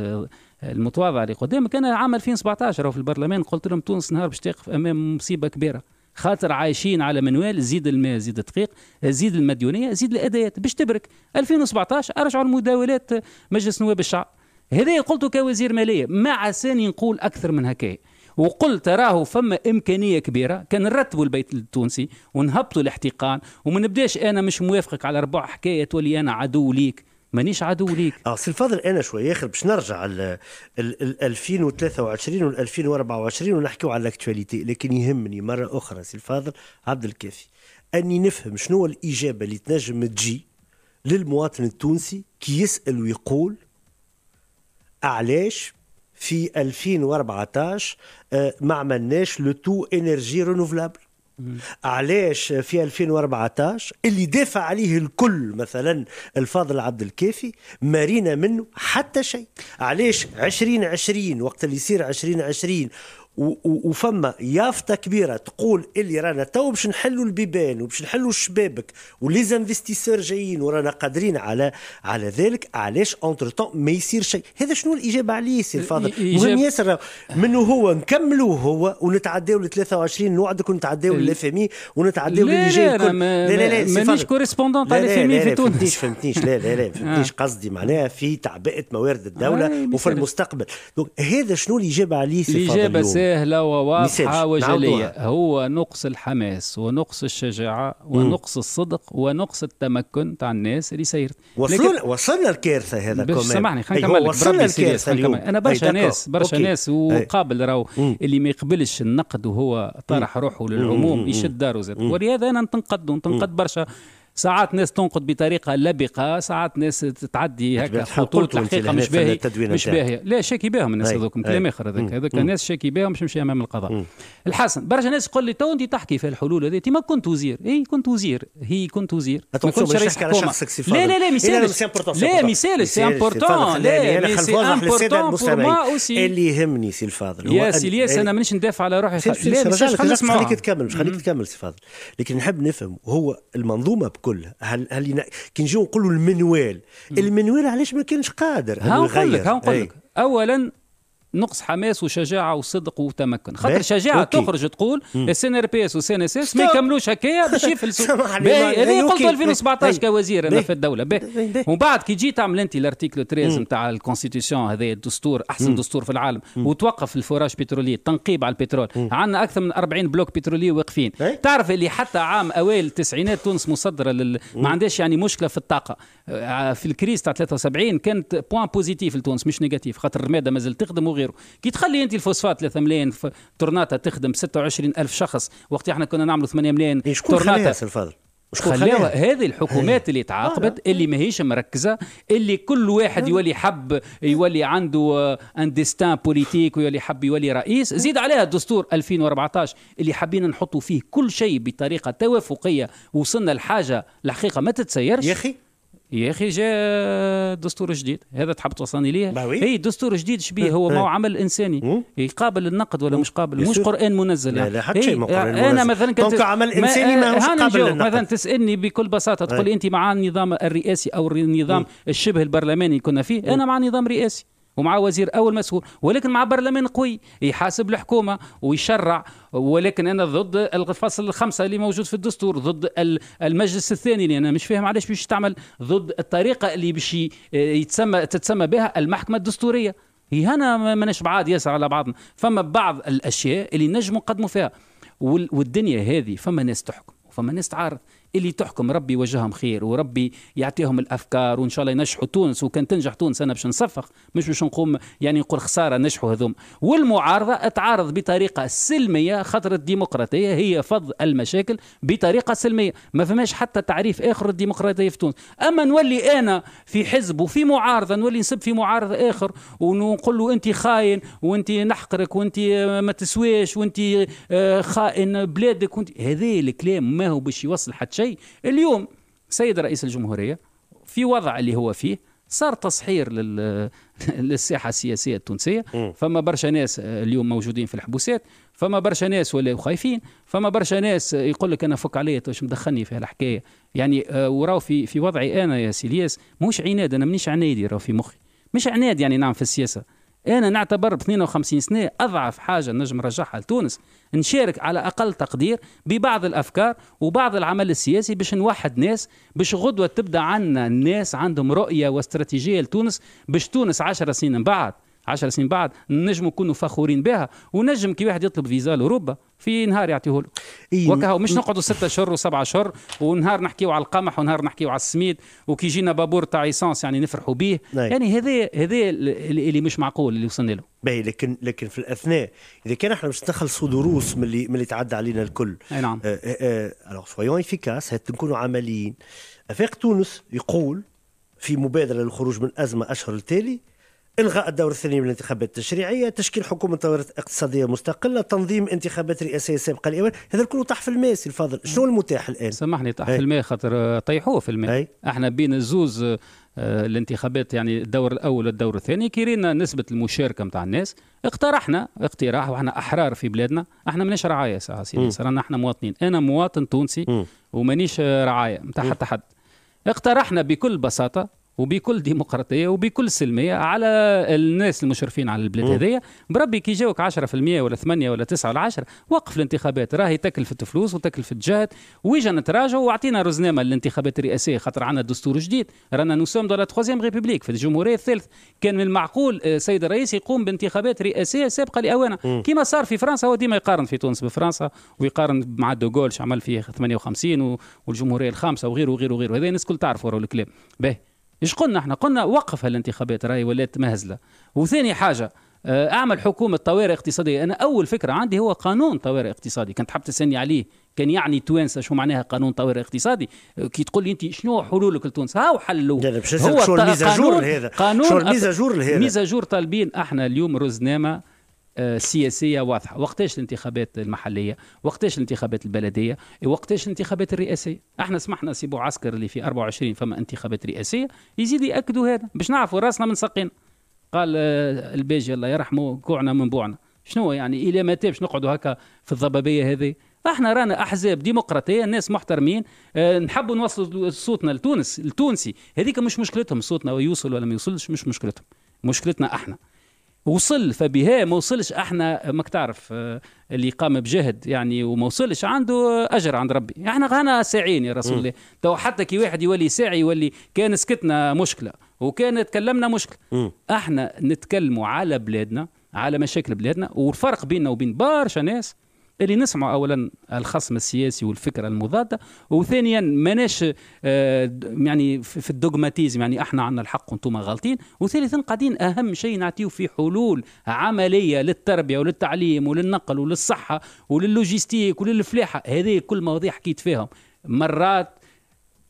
المتواضع اللي قدامك انا عام 2017 في البرلمان قلت لهم تونس نهار باش تقف امام مصيبه كبيره خاطر عايشين على منوال زيد الماء زيد الدقيق زيد المديونيه زيد الادايات باش تبرك 2017 ارجعوا المداولات مجلس نواب الشعب هذا قلت كوزير ماليه ما عساني نقول اكثر من هكايا وقلت راه فما امكانيه كبيره كان نرتبوا البيت التونسي ونهبطوا الاحتقان وما نبداش انا مش موافقك على ربع حكايه تولي انا عدو ليك مانيش عدو ليك اه سي الفاضل انا شويه اخر باش نرجع ل 2023 وال 2024 ونحكيو على الاكتواليتي لكن يهمني مره اخرى سي الفاضل عبد الكافي اني نفهم شنو الاجابه اللي تنجم تجي للمواطن التونسي كي يسال ويقول علاش في 2014 آه، ما عملناش لو تو انرجي رينوفلابل علاش في 2014 اللي دافع عليه الكل مثلا الفاضل عبد الكافي ما رينا منه حتى شيء علاش 2020 وقت اللي يصير 2020 وفما يافطه كبيره تقول اللي رانا تو باش نحلوا البيبان وباش نحلوا الشبابك وليزانفستيسور جايين ورانا قادرين على على ذلك علاش اونتر تون ما يصير شيء هذا شنو الاجابه عليه سي الفاضل مهم ياسر منه هو نكملوا هو ونتعداو ل 23 نوعدك ونتعداو للاف ام اي ونتعداو للي جاي لا لا لا مانيش كوريسبوندونت على الاف ام في تونس فهمتنيش لا لا لا ما فهمتنيش آه. قصدي معناها في تعبئه موارد الدوله آه، وفي المستقبل دونك هذا شنو الاجابه عليه سي الفاضل سهلة وواضحة وجلية هو نقص الحماس ونقص الشجاعة ونقص الصدق ونقص التمكن تاع الناس اللي سيرت وصلنا وصلنا الكارثة هذا كمان سامحني خلينا أيوه، نكمل وصلنا الكارثة أنا برشا ناس برشا ناس وقابل راهو اللي ما يقبلش النقد وهو طرح روحه للعموم يشد داره زاد ولهذا أنا نتنقد ونتنقد برشا ساعات ناس تنقد بطريقه لبقه ساعات ناس تعدي هكا خطوط الحقيقه مش باهي مش باهيه لا شاكي بهم الناس طيب. هذوك كلام طيب. اخر هذاك هذاك الناس شاكي بهم مش مشي امام القضاء الحسن برشا ناس يقول لي تو انت تحكي في الحلول هذه ما كنت وزير اي كنت وزير هي كنت وزير ما كنتش رئيس حكومه لا لا لا ميسالش لا ميسالش سي امبورتون لا سي امبورتون اللي يهمني سي الفاضل يا سي الياس انا مانيش ندافع على روحي لا مش خليك تكمل مش خليك تكمل سي فاضل لكن نحب نفهم هو المنظومه الكل هل هل كي نجيو نقولوا المنوال المنوال علاش ما كانش قادر ها نقول لك ها نقول لك اولا نقص حماس وشجاعه وصدق وتمكن خاطر شجاعه أوكي. تخرج تقول السي إيه، ان ار بي اس والسي ان اس اس ما يكملوش هكايا باش يفلسوا هذه قلت 2017 طيب. كوزير انا في الدوله ومن بعد كي جيت تعمل انت الارتيكل 13 نتاع الكونستيتيسيون هذا الدستور احسن دستور في العالم وتوقف الفراش بترولي التنقيب على البترول عندنا اكثر من 40 بلوك بترولي واقفين إيه؟ تعرف اللي حتى عام اوائل التسعينات تونس مصدره لل... ما عندهاش يعني مشكله في الطاقه آه، في الكريز تاع 73 كانت بوان بوزيتيف لتونس مش نيجاتيف خاطر الرماده مازال تخدم وغيره وغيره كي تخلي انت الفوسفات 3 ملايين تورناتا تخدم 26 ألف شخص وقت احنا كنا نعملوا 8 ملايين تورناتا الفضل خلاوها هذه الحكومات هي. إيه. اللي تعاقبت آه. اللي ماهيش مركزه اللي كل واحد آه. يولي حب يولي عنده ان ديستان بوليتيك ويولي حب يولي رئيس إيه. زيد عليها الدستور 2014 اللي حبينا نحطوا فيه كل شيء بطريقه توافقيه وصلنا لحاجه الحقيقه ما تتسيرش يا اخي يا اخي جاء دستور جديد هذا تحب توصلني ليه اي دستور جديد شبيه هو ما هو عمل انساني يقابل النقد ولا مش قابل مش قران منزل لا لا حتى شيء قران منزل انا مثلا كنت عمل انساني ما هوش قابل للنقد مثلا تسالني بكل بساطه تقول انت مع النظام الرئاسي او النظام الشبه البرلماني كنا فيه انا مع نظام رئاسي ومع وزير اول مسؤول ولكن مع برلمان قوي يحاسب الحكومه ويشرع ولكن انا ضد الفصل الخمسه اللي موجود في الدستور ضد المجلس الثاني اللي انا مش فاهم علاش باش تعمل ضد الطريقه اللي باش يتسمى تتسمى بها المحكمه الدستوريه هنا ماناش بعاد ياسر على بعضنا فما بعض الاشياء اللي نجم نقدموا فيها والدنيا هذه فما ناس تحكم وفما ناس تعارض اللي تحكم ربي يوجههم خير وربي يعطيهم الافكار وان شاء الله ينجحوا تونس وكان تنجح تونس انا باش نصفق مش باش نقوم يعني نقول خساره نجحوا هذوم والمعارضه تعارض بطريقه سلميه خاطر الديمقراطيه هي فض المشاكل بطريقه سلميه ما فماش حتى تعريف اخر الديمقراطيه في تونس اما نولي انا في حزب وفي معارضه نولي نسب في معارض اخر ونقول له انت خاين وانت نحقرك وانت ما تسواش وانت آه، خائن بلادك وانت هذا الكلام ما هو باش يوصل حتى شيء شيء اليوم سيد رئيس الجمهورية في وضع اللي هو فيه صار تصحير لل... للساحه السياسيه التونسيه فما برشا ناس اليوم موجودين في الحبوسات فما برشا ناس ولا خايفين فما برشا ناس يقول لك انا فك عليا واش مدخلني في الحكايه يعني آه، وراو في في وضعي انا يا سيلياس مش عناد انا مانيش عنادي راهو في مخي مش عناد يعني نعم في السياسه انا نعتبر ب 52 سنه اضعف حاجه نجم نرجعها لتونس نشارك على اقل تقدير ببعض الافكار وبعض العمل السياسي باش نوحد ناس باش غدوه تبدا عندنا الناس عندهم رؤيه واستراتيجيه لتونس باش تونس 10 سنين من بعد 10 سنين بعد نجم نكونوا فخورين بها ونجم كي واحد يطلب فيزا لاوروبا في نهار يعطيه له إيه. وكهو مش نقعدوا ستة اشهر وسبعة اشهر ونهار نحكيو على القمح ونهار نحكيو على السميد وكي يجينا بابور تاع ايسانس يعني نفرحوا به نعم. يعني هذا هذا اللي مش معقول اللي وصلنا له باهي لكن لكن في الاثناء اذا كان احنا باش نخلصوا دروس من اللي من اللي تعدى علينا الكل اي نعم الوغ سويون افيكاس نكونوا عمليين افاق تونس يقول في مبادره للخروج من الازمه اشهر التالي إلغاء الدور الثاني من الانتخابات التشريعية تشكيل حكومة طائرة اقتصادية مستقلة تنظيم انتخابات رئاسية سابقة الأول هذا كله طاح في الماء سي الفاضل شنو المتاح الآن سامحني طاح في إيه. الماء خاطر طيحوه في الماء أي. احنا بين الزوز آه، الانتخابات يعني الدور الاول والدور الثاني كي رينا نسبه المشاركه نتاع الناس اقترحنا اقتراح واحنا احرار في بلادنا احنا ماناش ساعة سي رانا احنا مواطنين انا مواطن تونسي ومانيش رعايا نتاع حتى حد اقترحنا بكل بساطه وبكل ديمقراطيه وبكل سلميه على الناس المشرفين على البلاد هذيا بربي كي يجاوك 10% ولا 8 ولا 9 ولا 10 وقف الانتخابات راهي تكلفه فلوس وتكلفه جهد ويجا نتراجعوا واعطينا رزنامه للانتخابات الرئاسيه خاطر عندنا دستور جديد رانا دو لا تخوازيام ريبوبليك في الجمهوريه الثالث كان من المعقول آه، السيد الرئيس يقوم بانتخابات رئاسيه سابقه لاوانها كما صار في فرنسا هو ديما يقارن في تونس بفرنسا ويقارن مع دوغول عمل في 58 والجمهوريه الخامسه وغيره وغيره وغيره هذا الناس الكل تعرفوا الكلام باهي ايش قلنا احنا قلنا وقف هالانتخابات راهي ولات مهزله وثاني حاجه آه، اعمل حكومه طوارئ اقتصاديه انا اول فكره عندي هو قانون طوارئ اقتصادي كنت حاب تسالني عليه كان يعني توانسه شو معناها قانون طوارئ اقتصادي آه، كي تقول لي انت شنو حلولك لتونس هاو حلوا هو شو الميزاجور هذا قانون شو الميزاجور هذا ميزاجور طالبين احنا اليوم رزنامه آه، سياسيه واضحه وقتاش الانتخابات المحليه وقتاش الانتخابات البلديه إيه، وقتاش الانتخابات الرئاسيه احنا سمحنا سيبو عسكر اللي في 24 فما انتخابات رئاسيه يزيد ياكدوا هذا باش نعرفوا راسنا من ساقينا قال آه، الباجي الله يرحمه كوعنا من بوعنا شنو يعني الى متى باش نقعدوا هكا في الضبابيه هذه احنا رانا احزاب ديمقراطيه ناس محترمين أه نحبوا نوصلوا صوتنا لتونس التونسي هذيك مش مشكلتهم صوتنا يوصل ولا ما يوصلش مش مشكلتهم مشكلتنا احنا وصل فبها ما وصلش احنا ماك تعرف آه، اللي قام بجهد يعني وما وصلش عنده اجر عند ربي احنا غانا ساعين يا رسول الله تو حتى كي واحد يولي ساعي يولي كان سكتنا مشكله وكان تكلمنا مشكله م. احنا نتكلموا على بلادنا على مشاكل بلادنا والفرق بيننا وبين برشا ناس اللي نسمع اولا الخصم السياسي والفكره المضاده وثانيا ماناش آه، يعني في الدوغماتيزم يعني احنا عندنا الحق وانتم غالطين وثالثا قاعدين اهم شيء نعطيو في حلول عمليه للتربيه وللتعليم وللنقل وللصحه وللوجيستيك وللفلاحه هذه كل مواضيع حكيت فيهم مرات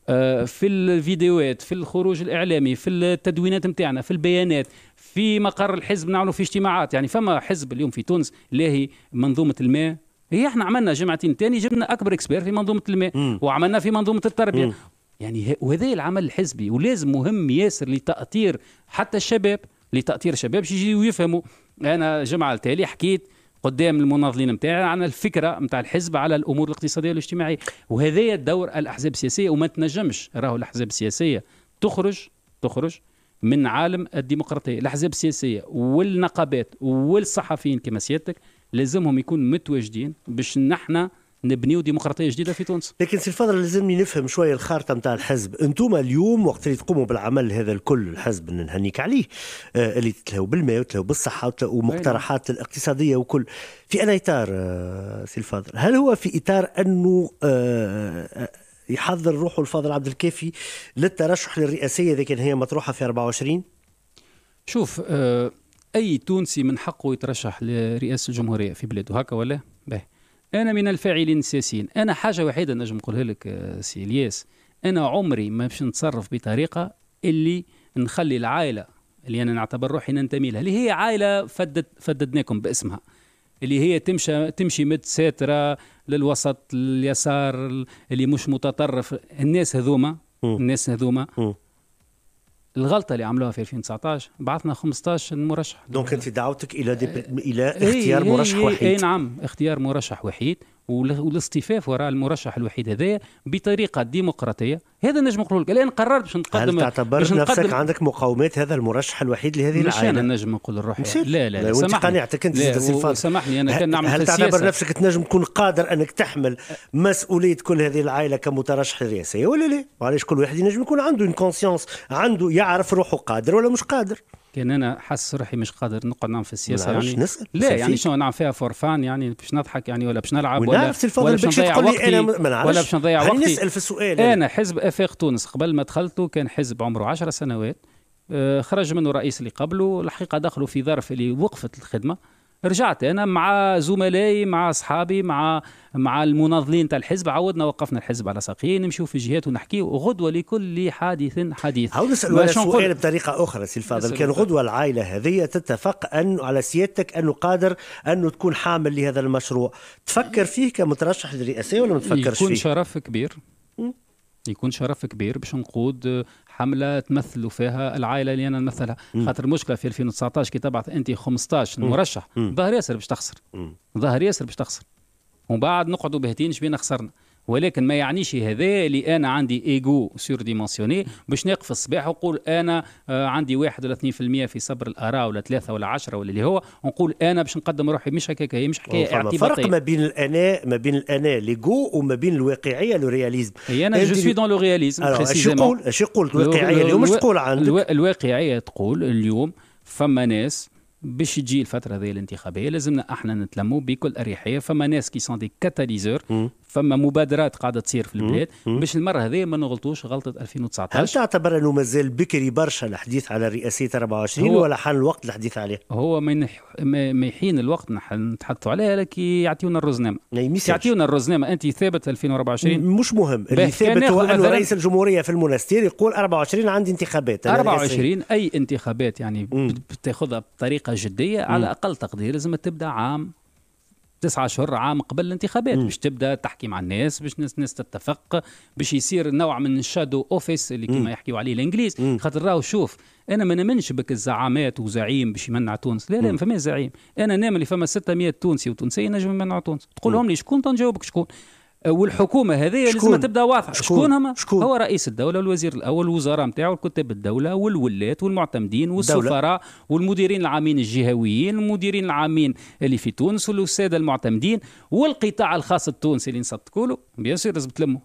آه، في الفيديوهات في الخروج الاعلامي في التدوينات نتاعنا في البيانات في مقر الحزب نعملوا في اجتماعات يعني فما حزب اليوم في تونس لاهي منظومه الماء هي احنا عملنا جمعتين تاني جبنا اكبر اكسبير في منظومه الماء وعملنا في منظومه التربيه يعني وهذا العمل الحزبي ولازم مهم ياسر لتاطير حتى الشباب لتاطير الشباب باش يجيو يفهموا انا جمعه التالي حكيت قدام المناضلين نتاعي عن الفكره نتاع الحزب على الامور الاقتصاديه والاجتماعيه وهذا دور الاحزاب السياسيه وما تنجمش راهو الاحزاب السياسيه تخرج تخرج من عالم الديمقراطيه الاحزاب السياسيه والنقابات والصحفيين كما سيادتك لازمهم يكون متواجدين باش نحنا نبنيو ديمقراطيه جديده في تونس لكن سي الفضل لازمني نفهم شويه الخارطه نتاع الحزب انتم اليوم وقت اللي تقوموا بالعمل هذا الكل الحزب نهنيك عليه آه اللي تتلهوا بالماء وتلهوا بالصحه مقترحات أيوة. الاقتصاديه وكل في اي اطار آه سي الفضل هل هو في اطار انه آه, آه، يحضر روحه الفاضل عبد الكافي للترشح للرئاسيه اذا كان هي مطروحه في 24 شوف آه اي تونسي من حقه يترشح لرئاسه الجمهوريه في بلاده هكا ولا به انا من الفاعلين السياسيين انا حاجه وحيده نجم نقولها لك آه، سي الياس انا عمري ما باش نتصرف بطريقه اللي نخلي العائله اللي انا نعتبر روحي ننتمي لها اللي هي عائله فدد فددناكم باسمها اللي هي تمشى تمشي متساتره للوسط لليسار اللي مش متطرف الناس هذوما الناس هذوما الغلطه اللي عملوها في 2019 بعثنا 15 مرشح دونك انت دعوتك الى دي... آه، الى إيه، اختيار إيه، مرشح إيه، وحيد اي نعم اختيار مرشح وحيد والاصطفاف وراء المرشح الوحيد هذايا بطريقه ديمقراطيه هذا نجم نقول لك الان قررت باش نتقدم هل تعتبر نفسك نقدم... عندك مقاومات هذا المرشح الوحيد لهذه العائله؟ مش انا نجم نقول الروح لا لا لا وانت قناعتك انت سامحني انا كان نعمل هل تعتبر نفسك تنجم تكون قادر انك تحمل مسؤوليه كل هذه العائله كمترشح رئاسيه ولا لا؟ وعلاش كل واحد ينجم يكون عنده اون كونسيونس عنده يعرف روحه قادر ولا مش قادر؟ كان انا حاسس روحي مش قادر نقعد نعمل في السياسه يعني نسأل لا يعني شنو نعمل فيها فورفان يعني باش نضحك يعني ولا باش نلعب ولا ولا باش نضيع وقتي أنا ولا باش نضيع وقتي نسال في السؤال انا حزب افاق تونس قبل ما دخلته كان حزب عمره 10 سنوات آه، خرج منه الرئيس اللي قبله الحقيقه دخلوا في ظرف اللي وقفت الخدمه رجعت انا مع زملائي مع اصحابي مع مع المناضلين تاع الحزب عودنا وقفنا الحزب على ساقيه نمشيو في جهات ونحكي غدوه لكل حادث حديث هاو نسال سؤال بطريقه اخرى سي الفاضل كان غدوه العائله هذه تتفق ان على سيادتك انه قادر انه تكون حامل لهذا المشروع تفكر فيه كمترشح للرئاسيه ولا ما تفكرش فيه؟ يكون شرف كبير يكون شرف كبير باش نقود حمله تمثلوا فيها العائله اللي انا نمثلها خاطر المشكله في 2019 كي تبعث انت 15 مرشح ظهر ياسر باش تخسر ظهر ياسر باش تخسر ومن بعد نقعدوا بهتين شبينا خسرنا ولكن ما يعنيش هذا اللي انا عندي ايجو سور ديمونسيوني باش نقف الصباح ونقول انا آه، عندي واحد ولا 2% في صبر الاراء ولا ثلاثه ولا 10 ولا اللي هو ونقول انا باش نقدم روحي مش هكاك هي مش حكايه اعتباطيه فرق ما بين الانا ما بين الانا ليجو وما بين الواقعيه لو رياليزم اي انا جو سوي دون لو رياليزم اش يقول اش يقول الواقعيه اليوم مش تقول عندك الواقعيه تقول اليوم فما ناس باش تجي الفتره هذه الانتخابيه لازمنا احنا نتلموا بكل اريحيه فما ناس كي سون دي كاتاليزور فما مبادرات قاعده تصير في البلاد باش المره هذه ما نغلطوش غلطه 2019 هل تعتبر انه مازال بكري برشا الحديث على رئاسيه 24 ولا حان الوقت الحديث عليه؟ هو ما يحين الوقت نتحدثوا عليها لكي يعطيونا الرزنامه يعطيونا الرزنامه انت ثابت 2024 مش مهم اللي ثابت هو انه رئيس الجمهوريه في المنستير يقول 24 عندي انتخابات 24 اي انتخابات يعني بتاخذها بطريقه جديه على اقل تقدير لازم تبدا عام تسعة شهور عام قبل الانتخابات باش تبدا تحكي مع الناس باش الناس, الناس تتفق باش يصير نوع من الشادو اوفيس اللي كما يحكيوا عليه الانجليز خاطر راهو شوف انا ما نمنش بك الزعامات وزعيم باش يمنع تونس لا لا ما فماش زعيم انا نامل فما 600 تونسي وتونسيه نجم يمنعوا تونس تقول لهم لي شكون تنجاوبك شكون أه، والحكومه هذه لازم تبدا واضحه شكون, شكون هما شكون؟ هو رئيس الدوله والوزير الاول والوزراء نتاعو والكتاب الدوله والولاة والمعتمدين والسفراء والمديرين العامين الجهويين المديرين العامين اللي في تونس والساده المعتمدين والقطاع الخاص التونسي اللي نصدقوا له بيان سور لازم تلمه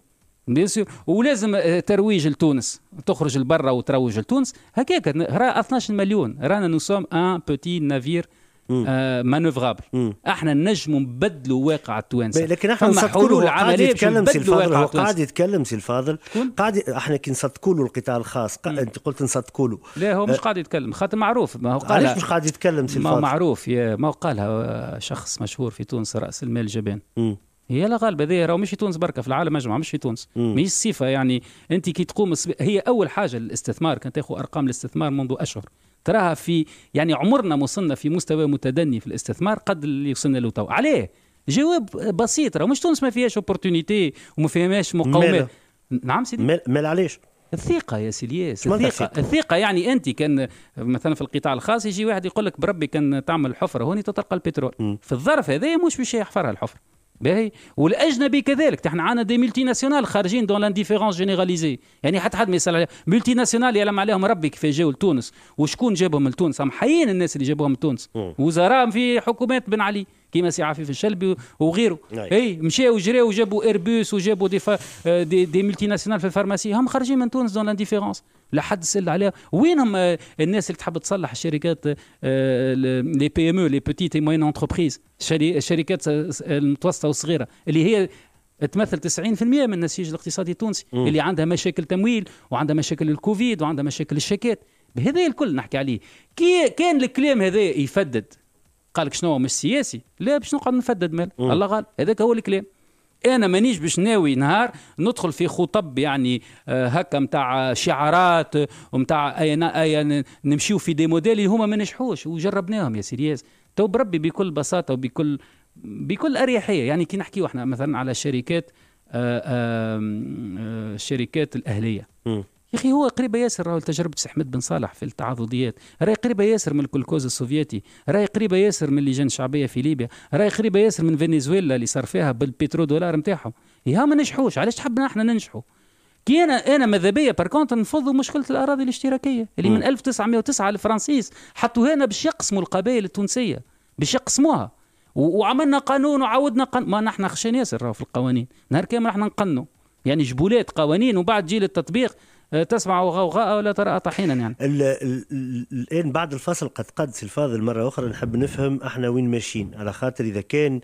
بيان سور ولازم أه، ترويج لتونس تخرج لبرا وتروج لتونس هكاك راه 12 مليون رانا نو سوم ان بوتي نافير آه، مانوفرابل احنا نجموا نبدلوا واقع التوانسه لكن احنا نصدقوا قاعد يتكلم سي الفاضل هو قاعد يتكلم سي الفاضل قاعد احنا كي نصدقوا له القطاع الخاص قا... انت قلت نصدقوا له لا هو مش آه، قاعد يتكلم خاطر معروف ما هو قال علاش مش قاعد يتكلم سي الفاضل ما معروف يا ما هو قالها آه، شخص مشهور في تونس راس المال جبان هي لا غالبا هذايا راهو مش في تونس بركه في العالم اجمع مش في تونس ماهيش صفه يعني انت كي تقوم هي اول حاجه الاستثمار كان تاخذ ارقام الاستثمار منذ اشهر تراها في يعني عمرنا ما وصلنا في مستوى متدني في الاستثمار قد اللي وصلنا له تو عليه جواب بسيط راه مش تونس ما فيهاش اوبورتونيتي وما فيهاش مقاومه نعم سيدي مال علاش الثقة يا سيدي الثقة الثقة يعني أنت كان مثلا في القطاع الخاص يجي واحد يقول لك بربي كان تعمل حفرة هوني تطرق البترول في الظرف هذا مش باش يحفرها الحفرة باهي والاجنبي كذلك احنا عندنا دي ملتي ناسيونال خارجين دون لانديفيرونس جينيراليزي يعني حتى حد ما يسال عليهم ملتي ناسيونال يعلم عليهم ربي كيف جاوا لتونس وشكون جابهم لتونس هم حيين الناس اللي جابوهم لتونس وزراء في حكومات بن علي كيما سي عفيف الشلبي وغيره نعم. اي مشاو وجري وجابوا ايربوس وجابوا دي, دي دي ملتي ناسيونال في الفارماسي هم خارجين من تونس دون لانديفيرونس لا حد سال عليها وين هم آه، الناس اللي تحب تصلح الشركات لي بي ام او لي بوتيت موين انتربريز الشركات آه، المتوسطه والصغيره اللي هي تمثل 90% من النسيج الاقتصادي التونسي م. اللي عندها مشاكل تمويل وعندها مشاكل الكوفيد وعندها مشاكل الشيكات بهذا الكل نحكي عليه كي كان الكلام هذا يفدد قال لك شنو هو مش سياسي لا باش نقعد نفدد مال الله غالب هذاك هو الكلام انا مانيش باش ناوي نهار ندخل في خطب يعني آه هكا نتاع شعارات نتاع اي نمشيو في دي موديل اللي هما ما نجحوش وجربناهم يا ياس تو بربي بكل بساطه وبكل بكل اريحيه يعني كي نحكيو احنا مثلا على الشركات الشركات آه، آه، الاهليه م. يا اخي هو قريبه ياسر راهو تجربه احمد بن صالح في التعاضديات راهي قريبه ياسر من الكولكوز السوفيتي راهي قريبه ياسر من اللجان الشعبيه في ليبيا راهي قريبه ياسر من فنزويلا اللي صار فيها بالبترو دولار نتاعهم يا ما نجحوش علاش تحبنا احنا ننجحوا كي انا انا ماذا بيا باركونت نفضوا مشكله الاراضي الاشتراكيه اللي من 1909 الفرنسيس حطوها هنا باش يقسموا القبائل التونسيه باش يقسموها وعملنا قانون وعاودنا قانون ما نحن خشين ياسر في القوانين نهار كامل احنا نقنوا يعني جبولات قوانين وبعد جيل التطبيق تسمع غوغاء ولا ترى طحينا يعني الان بعد الفصل قد قد الفاضل مره اخرى نحب نفهم احنا وين ماشيين على خاطر اذا كان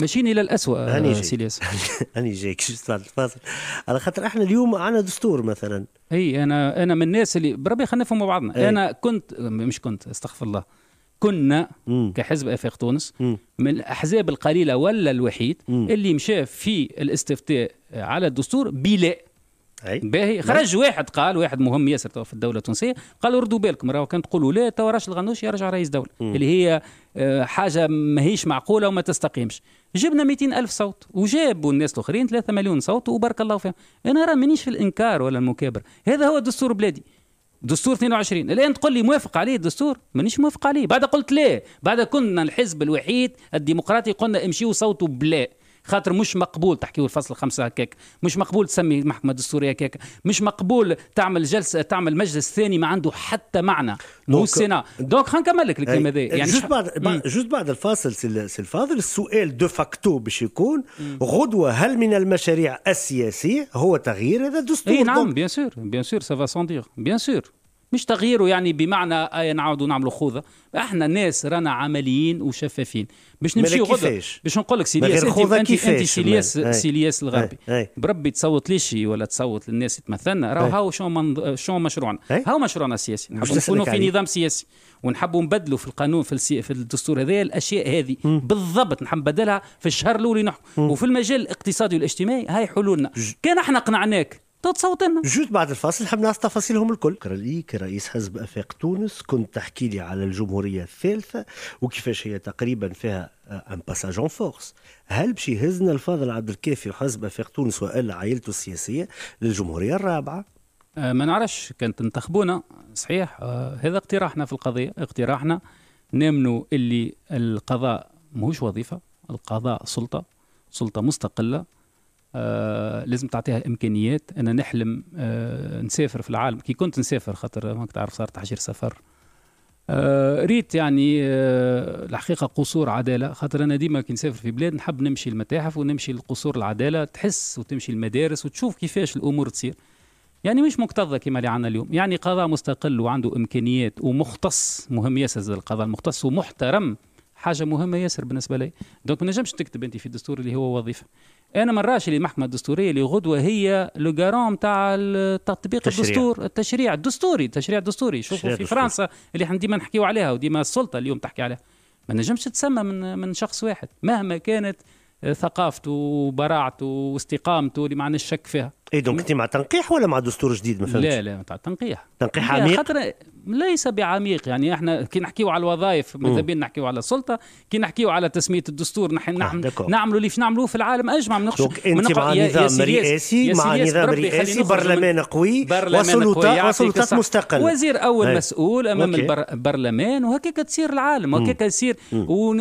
ماشيين الى الاسوء آه، هاني سيليس هاني جايك بعد الفاصل على خاطر احنا اليوم عندنا دستور مثلا اي انا انا من الناس اللي بربي خلينا نفهموا بعضنا أي. انا كنت مش كنت استغفر الله كنا مم. كحزب افاق تونس مم. من الاحزاب القليله ولا الوحيد مم. اللي مشى في الاستفتاء على الدستور بلا باهي نعم. خرج واحد قال واحد مهم ياسر في الدوله التونسيه قال ردوا بالكم راهو كان تقولوا لا توا راشد الغنوشي يرجع رئيس دوله اللي هي آه، حاجه ماهيش معقوله وما تستقيمش جبنا 200 ألف صوت وجابوا الناس الآخرين 3 مليون صوت وبارك الله فيهم أنا راه مانيش في الإنكار ولا المكابر هذا هو دستور بلادي دستور 22 الان تقول لي موافق عليه الدستور مانيش موافق عليه بعد قلت لا بعد كنا الحزب الوحيد الديمقراطي قلنا امشيوا صوتوا بلا خاطر مش مقبول تحكي الفصل خمسة هكاك مش مقبول تسمي المحكمة الدستورية هكاك مش مقبول تعمل جلسة تعمل مجلس ثاني ما عنده حتى معنى هو السينا دونك خلينا نكمل لك الكلمة هذه يعني جوست بعد جوست بعد الفاصل سي الفاضل السؤال دو فاكتو باش يكون غدوة هل من المشاريع السياسية هو تغيير هذا الدستور اي نعم بيان سور بيان سور سافا سون دير بيان سور مش تغييره يعني بمعنى آية نعاودوا ونعملوا خوذه احنا ناس رانا عمليين وشفافين باش نمشي غدر باش نقول لك سيلياس انت, انت, انت سيلياس سيلياس الغربي بربي تصوت ليش ولا تصوت للناس تمثلنا راهو هاو شو منض... شو مشروعنا هاو مشروعنا السياسي نحب نكونوا في نظام سياسي ونحبوا نبدلوا في القانون في, السي... في الدستور هذا الاشياء هذه بالضبط نحب نبدلها في الشهر الاول نحكم وفي المجال الاقتصادي والاجتماعي هاي حلولنا كان احنا قنعناك صوت صوتنا جوت بعد الفاصل حبناس تفاصيلهم الكل كراليك كرئيس حزب افاق تونس كنت تحكي لي على الجمهوريه الثالثه وكيفاش هي تقريبا فيها ان باساج اون فورس هل باش يهزنا الفاضل عبد الكافي وحزب افاق تونس والا عائلته السياسيه للجمهوريه الرابعه آه، ما نعرفش كانت انتخبونا صحيح آه، هذا اقتراحنا في القضيه اقتراحنا نامنوا اللي القضاء مهوش وظيفه القضاء سلطه سلطه مستقله آه، لازم تعطيها امكانيات انا نحلم آه، نسافر في العالم كي كنت نسافر خاطر ما تعرف صار تحجير سفر آه، ريت يعني الحقيقه قصور عداله خاطر انا ديما كي نسافر في بلاد نحب نمشي المتاحف ونمشي لقصور العداله تحس وتمشي المدارس وتشوف كيفاش الامور تصير يعني مش مكتظة كما اللي عنا اليوم يعني قضاء مستقل وعنده إمكانيات ومختص مهم ياسر القضاء المختص ومحترم حاجة مهمة ياسر بالنسبة لي دونك ما نجمش تكتب أنت في الدستور اللي هو وظيفة انا ما نراش اللي المحكمه الدستوريه اللي غدوه هي لو جارون تاع تطبيق الدستور التشريع الدستوري التشريع الدستوري شوفوا في دستوري. فرنسا اللي احنا ديما نحكيو عليها وديما السلطه اليوم تحكي عليها ما نجمش تسمى من من شخص واحد مهما كانت ثقافته وبراعته واستقامته اللي ما عندناش شك فيها اي دونك انت مع تنقيح ولا مع دستور جديد ما فهمتش؟ لا لا متاع تنقيح تنقيح عميق خاطر ليس بعميق يعني احنا كي نحكيو على الوظائف ماذا بينا نحكيو على السلطه كي نحكيو على تسميه الدستور نحن آه نعم- نعملوا اللي نعملوه في العالم اجمع ما دونك انت مع نظام رئاسي مع نظام رئاسي برلمان قوي وسلطات وسلطات مستقله وزير اول مسؤول امام البرلمان وهكاك تصير العالم وهكاك تصير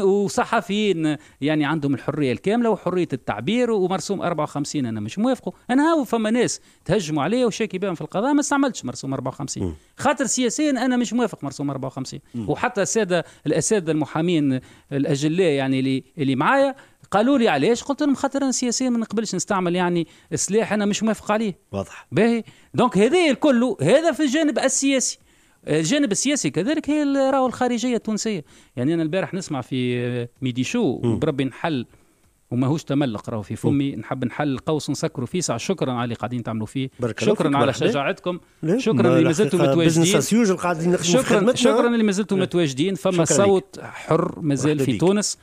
وصحفيين يعني عندهم الحريه الكامله وحريه التعبير ومرسوم 54 انا مش موافقه انا هاو فما ناس تهجموا عليا وشاكي بهم في القضاء ما استعملتش مرسوم 54 خاطر سياسيا انا مش موافق مرسوم 54 وحتى الساده الاساتذه المحامين الاجلاء يعني اللي اللي معايا قالوا لي علاش قلت لهم خاطر انا سياسيا ما نقبلش نستعمل يعني سلاح انا مش موافق عليه واضح باهي دونك هذا الكل هذا في الجانب السياسي الجانب السياسي كذلك هي راهو الخارجيه التونسيه يعني انا البارح نسمع في ميدي شو بربي نحل وماهوش تملق راهو في فمي نحب نحل القوس نسكروا فيه ساعه شكرا على اللي قاعدين تعملوا فيه شكرا على شجاعتكم شكرا اللي مازلتوا متواجدين شكرا شكرا اللي مازلتوا متواجدين فما صوت حر مازال في تونس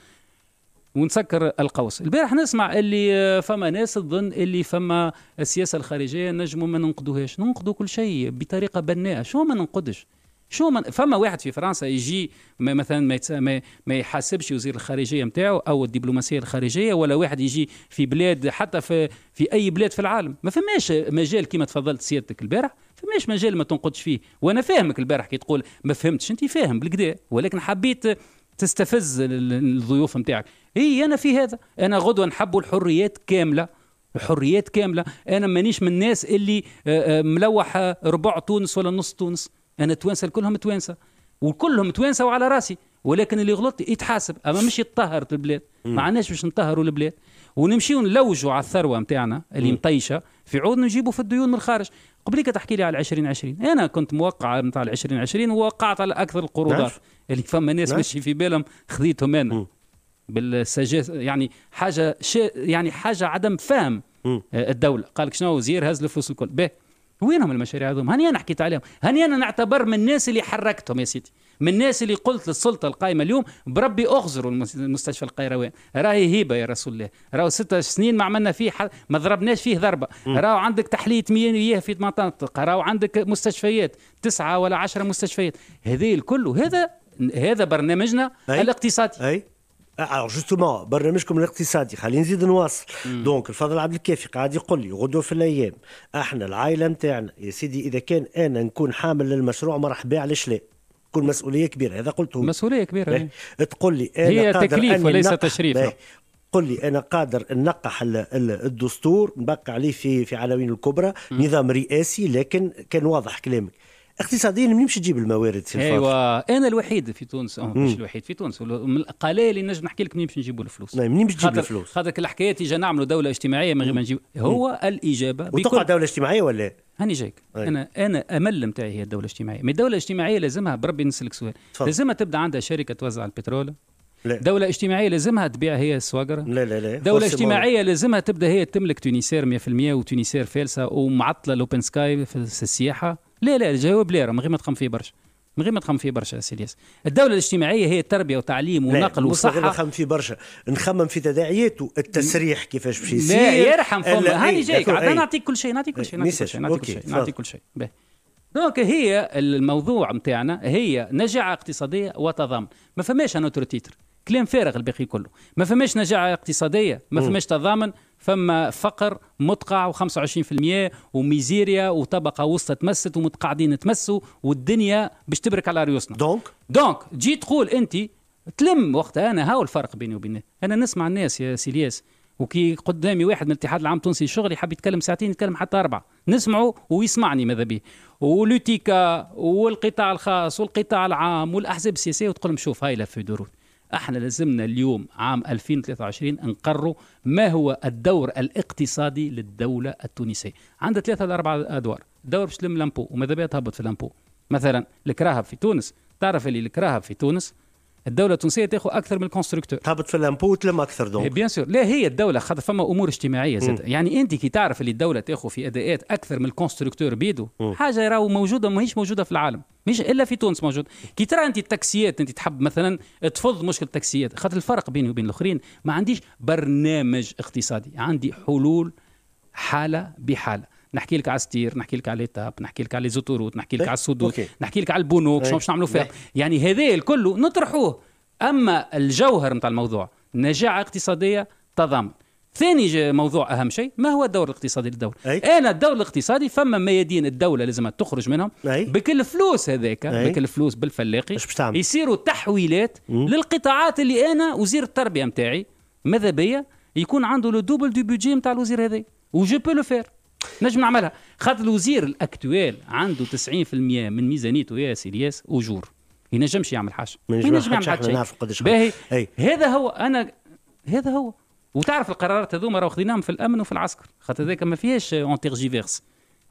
ونسكر القوس البارح نسمع اللي فما ناس تظن اللي فما السياسه الخارجيه نجموا ما ننقدوهاش ننقدوا كل شيء بطريقه بناءه شو ما ننقدش شو من فما واحد في فرنسا يجي ما مثلا ما, ما, ما يحاسبش وزير الخارجيه نتاعو او الدبلوماسيه الخارجيه ولا واحد يجي في بلاد حتى في في اي بلاد في العالم ما فماش مجال كما تفضلت سيادتك البارح فماش مجال ما تنقدش فيه وانا فاهمك البارح كي تقول ما فهمتش انت فاهم بالكدا ولكن حبيت تستفز الضيوف نتاعك اي انا في هذا انا غدوه نحب الحريات كامله الحريات كامله انا مانيش من الناس اللي آه، آه، ملوح ربع تونس ولا نص تونس انا التوانسه كلهم توانسه وكلهم توانسه وعلى راسي ولكن اللي غلط يتحاسب اما مش يتطهر البلاد ما عندناش باش نطهروا البلاد ونمشيو نلوجوا على الثروه نتاعنا اللي مطيشه في عود نجيبوا في الديون من الخارج قبليك تحكي لي على 2020 انا كنت موقع نتاع 2020 ووقعت على اكثر القروضات اللي فما ناس ماشي في بالهم خذيتهم انا م. بالسجاسه يعني حاجه شيء يعني حاجه عدم فهم آه، الدوله قال لك شنو وزير هز الفلوس الكل به وينهم المشاريع هذوم هني حكيت عليهم هني أنا نعتبر من الناس اللي حركتهم يا سيدي من الناس اللي قلت للسلطه القائمه اليوم بربي اغزروا المستشفى القيروان راهي هيبه يا رسول الله راهو ست سنين ما عملنا فيه حل... ما ضربناش فيه ضربه راهو عندك تحليه مياه في مناطق راهو عندك مستشفيات تسعه ولا عشرة مستشفيات هذه الكل وهذا هذا برنامجنا أي. الاقتصادي أي. Ah, alors justement برنامجكم الاقتصادي خلينا نزيد نواصل دونك الفضل عبد الكافي قاعد يقول لي غدوه في الايام احنا العائله نتاعنا يا سيدي اذا كان انا نكون حامل للمشروع مرحبا علاش لا؟ تكون مسؤوليه كبيره هذا قلته مسؤوليه كبيره تقول لي انا هي تكليف وليس تشريف قل لي انا قادر ننقح الدستور نبقى عليه في في عناوين الكبرى نظام رئاسي لكن كان واضح كلامك اقتصاديا منين باش تجيب الموارد في ايوا انا الوحيد في تونس أه، مش الوحيد في تونس من القلائل اللي نجم نحكي لك منين باش نجيبوا الفلوس نعم، منين باش تجيب الفلوس خاطر الحكايه تيجي نعملوا دوله اجتماعيه من غير ما نجيب هو الاجابه وتقع دوله اجتماعيه ولا هاني جايك أي. انا انا امل نتاعي هي الدوله الاجتماعيه، ما الدوله الاجتماعيه لازمها بربي نسلك سؤال، لازمها تبدا عندها شركه توزع البترول، لا. دولة اجتماعية لازمها تبيع هي السواقرة لا لا لا دولة اجتماعية مو... لازمها تبدا هي تملك تونيسير 100% وتونيسير فالسة ومعطلة لوبن سكاي في السياحة لا لا الجواب لا من غير ما تقام فيه برشا من غير ما تخمم فيه برشا سي الدوله الاجتماعيه هي التربيه وتعليم ونقل وصحه لا غير نخمم فيه برشا نخمم في تداعياته التسريح كيفاش باش يصير لا يرحم فما هاني إيه، جايك عاد إيه. نعطيك كل شيء نعطيك كل شيء نعطيك كل شيء نعطيك كل شيء نعطيك كل شيء دونك هي الموضوع نتاعنا هي نجاعه اقتصاديه وتضامن ما فماش ان تيتر كلام فارغ الباقي كله ما فماش نجاعه اقتصاديه ما فماش تضامن فما فقر مدقع و25% وميزيريا وطبقه وسطى تمست ومتقاعدين تمسوا والدنيا باش تبرك على ريوسنا دونك دونك تجي تقول انت تلم وقتها انا هاو الفرق بيني وبينه انا نسمع الناس يا سيلياس وكي قدامي واحد من الاتحاد العام التونسي شغلي حاب يتكلم ساعتين يتكلم حتى اربعه نسمعه ويسمعني ماذا به ولوتيكا والقطاع الخاص والقطاع العام والاحزاب السياسيه وتقول لهم شوف هاي لفي دورون احنا لازمنا اليوم عام 2023 نقروا ما هو الدور الاقتصادي للدولة التونسية عندها ثلاثة لأربعة أدوار دور باش تلم لامبو وماذا بها تهبط في لامبو مثلا الكراهب في تونس تعرف اللي الكراهب في تونس الدوله التونسيه تاخذ اكثر من الكونستركتور تهبط في الامبو وتلم اكثر دونك بيان إيه، سور لا هي الدوله خاطر فما امور اجتماعيه زاد يعني انت كي تعرف اللي الدوله تاخذ في اداءات اكثر من الكونستركتور بيدو م. حاجه راهو موجوده ماهيش موجوده في العالم مش الا في تونس موجود كي ترى انت التاكسيات انت تحب مثلا تفض مشكل التاكسيات خاطر الفرق بيني وبين الاخرين ما عنديش برنامج اقتصادي عندي حلول حاله بحاله نحكي لك على ستير نحكي لك على ليتاب نحكي لك على زوتوروت نحكي لك إيه، على السدود نحكي لك على البنوك شنو إيه، باش نعملوا فيها إيه. يعني هذا الكل نطرحوه اما الجوهر نتاع الموضوع نجاعه اقتصاديه تضامن ثاني موضوع اهم شيء ما هو الدور الاقتصادي للدوله؟ أي. انا الدور الاقتصادي فما ميادين الدوله لازم تخرج منهم أي. بكل فلوس هذاك بكل فلوس بالفلاقي يصيروا تحويلات مم. للقطاعات اللي انا وزير التربيه نتاعي ماذا بيا يكون عنده لو دوبل دو بودجي نتاع الوزير هذا وجو بو لو فير نجم نعملها خاطر الوزير الاكتوال عنده 90% من ميزانيته يا سي الياس اجور ينجمش يعمل حاجه ما ينجمش يعمل حاجه باهي هذا هو انا هذا هو وتعرف القرارات هذوما راه واخذينهم في الامن وفي العسكر خاطر ذاك ما فيهاش اون تيرجيفيرس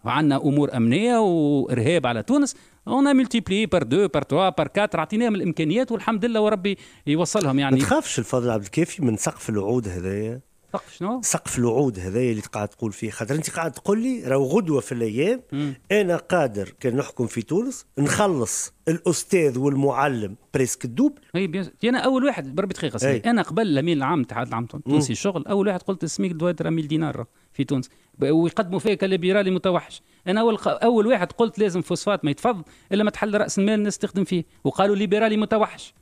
امور امنيه وارهاب على تونس اون ملتيبلي بار دو بار توا بار كاتر اعطيناهم الامكانيات والحمد لله وربي يوصلهم يعني ما تخافش الفضل عبد الكافي من سقف الوعود هذايا سقف شنو؟ سقف الوعود هذايا اللي تقعد تقول فيه خاطر انت قاعد تقول لي راهو غدوه في الايام مم. انا قادر كان نحكم في تونس نخلص الاستاذ والمعلم بريسك الدوب اي بيز... انا اول واحد بربي دقيقه انا قبل الامين العام تاع العام تونسي الشغل اول واحد قلت السميك دوات 1000 دينار في تونس ويقدموا فيها كالليبرالي متوحش انا اول اول واحد قلت لازم فوسفات ما يتفض الا ما تحل راس المال الناس تخدم فيه وقالوا ليبرالي متوحش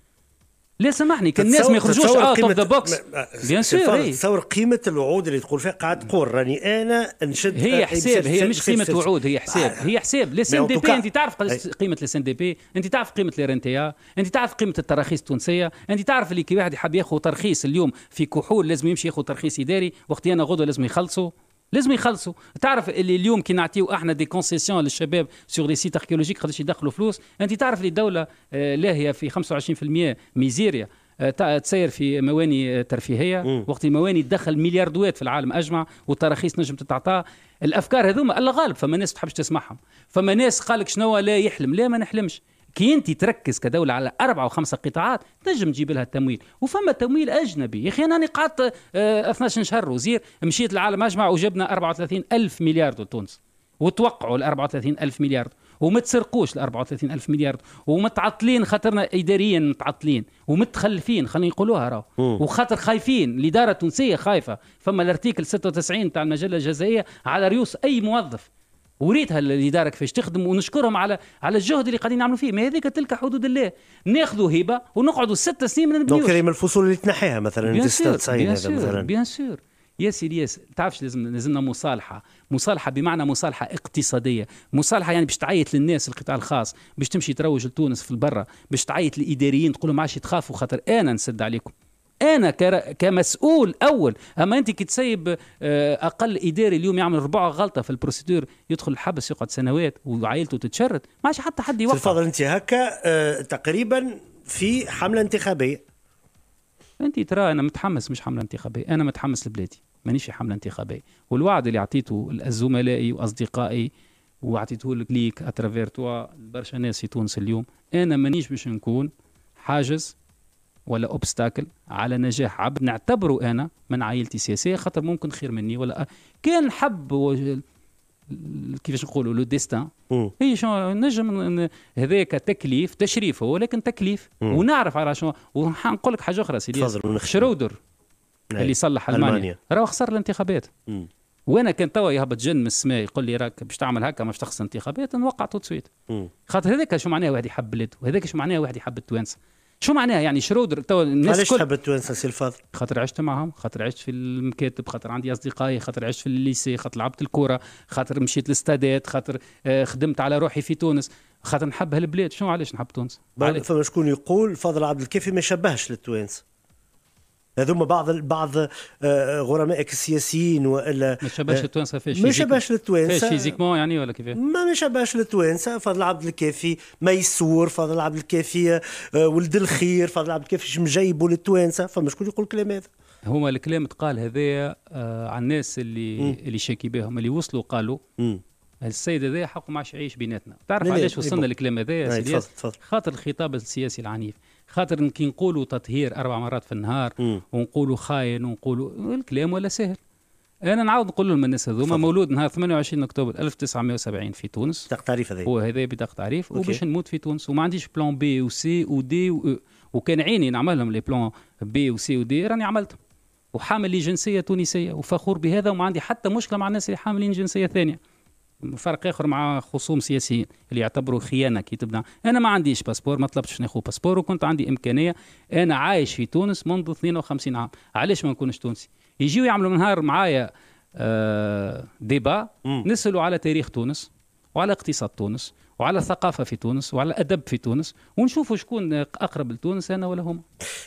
لا سامحني كان الناس ما يخرجوش اوت اوف ذا بوكس بيان سور تصور قيمه الوعود اللي تقول فيها قاعد تقول راني انا نشد هي آه، حساب هي مش قيمه وعود هي حساب آه. هي حساب لي سان دي بي انت تعرف قيمه لي سان دي بي انت تعرف قيمه لي رين انت تعرف قيمه التراخيص التونسيه انت تعرف اللي كي واحد يحب ياخذ ترخيص اليوم في كحول لازم يمشي ياخذ ترخيص اداري وقت انا غدوه لازم يخلصوا لازم يخلصوا تعرف اللي اليوم كي نعطيو احنا دي كونسيسيون للشباب سور لي سيت اركيولوجيك قداش يدخلوا فلوس انت تعرف اللي الدوله آه، لاهيه في 25% ميزيريا آه، تسير في مواني آه، ترفيهيه وقت المواني تدخل ملياردوات في العالم اجمع والتراخيص نجم تتعطى الافكار هذوما الله غالب فما ناس تحبش تسمعهم فما ناس قالك شنو لا يحلم لا ما نحلمش كي انت تركز كدوله على اربع او خمسه قطاعات تنجم تجيب لها التمويل وفما تمويل اجنبي يا اخي انا قعدت 12 شهر وزير مشيت العالم اجمع وجبنا 34 الف مليار لتونس وتوقعوا ال 34 الف مليار وما تسرقوش ال 34 الف مليار ومتعطلين خاطرنا اداريا متعطلين ومتخلفين خلينا نقولوها راهو وخاطر خايفين الاداره التونسيه خايفه فما الارتيكل 96 تاع المجله الجزائيه على ريوس اي موظف وريتها لاداره كيفاش تخدم ونشكرهم على على الجهد اللي قاعدين نعملوا فيه ما هذيك تلك حدود الله ناخذوا هبه ونقعدوا ست سنين من البيوت دونك من الفصول اللي تنحيها مثلا سور هذا مثلا بيان سور ياسر ياسر تعرفش لازم لازمنا مصالحه مصالحه بمعنى مصالحه اقتصاديه مصالحه يعني باش تعيط للناس القطاع الخاص باش تمشي تروج لتونس في البرة باش تعيط للاداريين تقول لهم عاش تخافوا خاطر انا نسد عليكم انا كمسؤول اول اما انت كي تسيب آه، اقل اداري اليوم يعمل ربع غلطه في البروسيدور يدخل الحبس يقعد سنوات وعائلته تتشرد ما عادش حتى حد يوقف تفضل انت هكا آه، تقريبا في حمله انتخابيه انت ترى انا متحمس مش حمله انتخابيه انا متحمس لبلادي مانيش في حمله انتخابيه والوعد اللي اعطيته لزملائي واصدقائي واعطيته لك ليك اترافير توا برشا ناس في تونس اليوم انا مانيش باش نكون حاجز ولا اوبستاكل على نجاح عبد نعتبره انا من عائلتي السياسيه خاطر ممكن خير مني ولا كان حب كيفاش نقولوا لو ديستان هي شو نجم هذاك تكليف تشريف هو لكن تكليف مم. ونعرف على شو ونقول لك حاجه اخرى سيدي شرودر نعم. اللي صلح المانيا, ألمانيا. راه خسر الانتخابات وانا كان توا يهبط جن من السماء يقول لي راك باش تعمل هكا مش تخسر انتخابات نوقع تو سويت خاطر هذاك شو معناه واحد يحب بلاد وهذاك شو معناه واحد يحب التوانسه شو معناها يعني شرودر تو الناس علاش كل... حبت سي الفضل؟ خاطر عشت معهم خاطر عشت في المكاتب خاطر عندي اصدقائي خاطر عشت في الليسي خاطر لعبت الكوره خاطر مشيت للاستادات خاطر آه، خدمت على روحي في تونس خاطر نحب هالبلاد شنو علاش نحب تونس؟ فما شكون يقول فضل عبد الكافي ما شبهش للتوانسه هذوما بعض بعض آه، غرمائك السياسيين والا ما شبهش آه، التوانسه فيه ما شبهش التوانسه فيزيكمون يعني ولا كيفاش؟ ما ما شبهش التوانسه فضل عبد الكافي ميسور فضل عبد الكافي آه، ولد الخير فضل عبد الكافي مجيبوا للتوانسه فما شكون يقول الكلام هذا؟ هما الكلام تقال هذايا على الناس اللي م. اللي شاكي بهم اللي وصلوا قالوا السيد هذايا حقه ما عادش يعيش بيناتنا، تعرف علاش وصلنا للكلام هذايا سيدي؟ خاطر الخطاب السياسي العنيف خاطر كي نقولوا تطهير اربع مرات في النهار ونقولوا خاين ونقولوا الكلام ولا سهل انا نعاود نقول لهم الناس هذوما مولود نهار 28 اكتوبر 1970 في تونس بطاقه تعريف هذا هو هذا بطاقه تعريف وباش نموت في تونس وما عنديش بلان بي وسي ودي و... E. وكان عيني نعملهم لي بلان بي وسي ودي راني عملتهم وحامل لي جنسيه تونسيه وفخور بهذا وما عندي حتى مشكله مع الناس اللي حاملين جنسيه ثانيه فرق اخر مع خصوم سياسيين اللي يعتبروا خيانه كي تبدا انا ما عنديش باسبور ما طلبتش ناخذ باسبور وكنت عندي امكانيه انا عايش في تونس منذ 52 عام علاش ما نكونش تونسي يجيو يعملوا نهار معايا آه، ديبا نسالوا على تاريخ تونس وعلى اقتصاد تونس وعلى الثقافه في تونس وعلى الادب في تونس ونشوفوا شكون اقرب لتونس انا ولا هما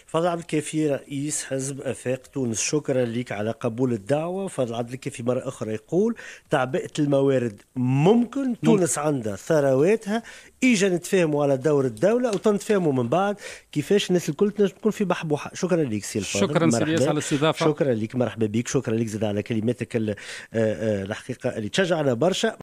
فضل عبد الكافي رئيس حزب افاق تونس شكرا لك على قبول الدعوه فضل عبد الكافي مره اخرى يقول تعبئه الموارد ممكن, ممكن. تونس عندها ثرواتها إيجا نتفاهموا على دور الدوله وتنتفاهموا من بعد كيفاش الناس الكل تنجم تكون في بحبوحه شكرا لك سي الفاضل شكرا سي على الاستضافه شكرا لك مرحبا بك شكرا لك زاد على كلماتك آه، آه، الحقيقه اللي تشجعنا برشا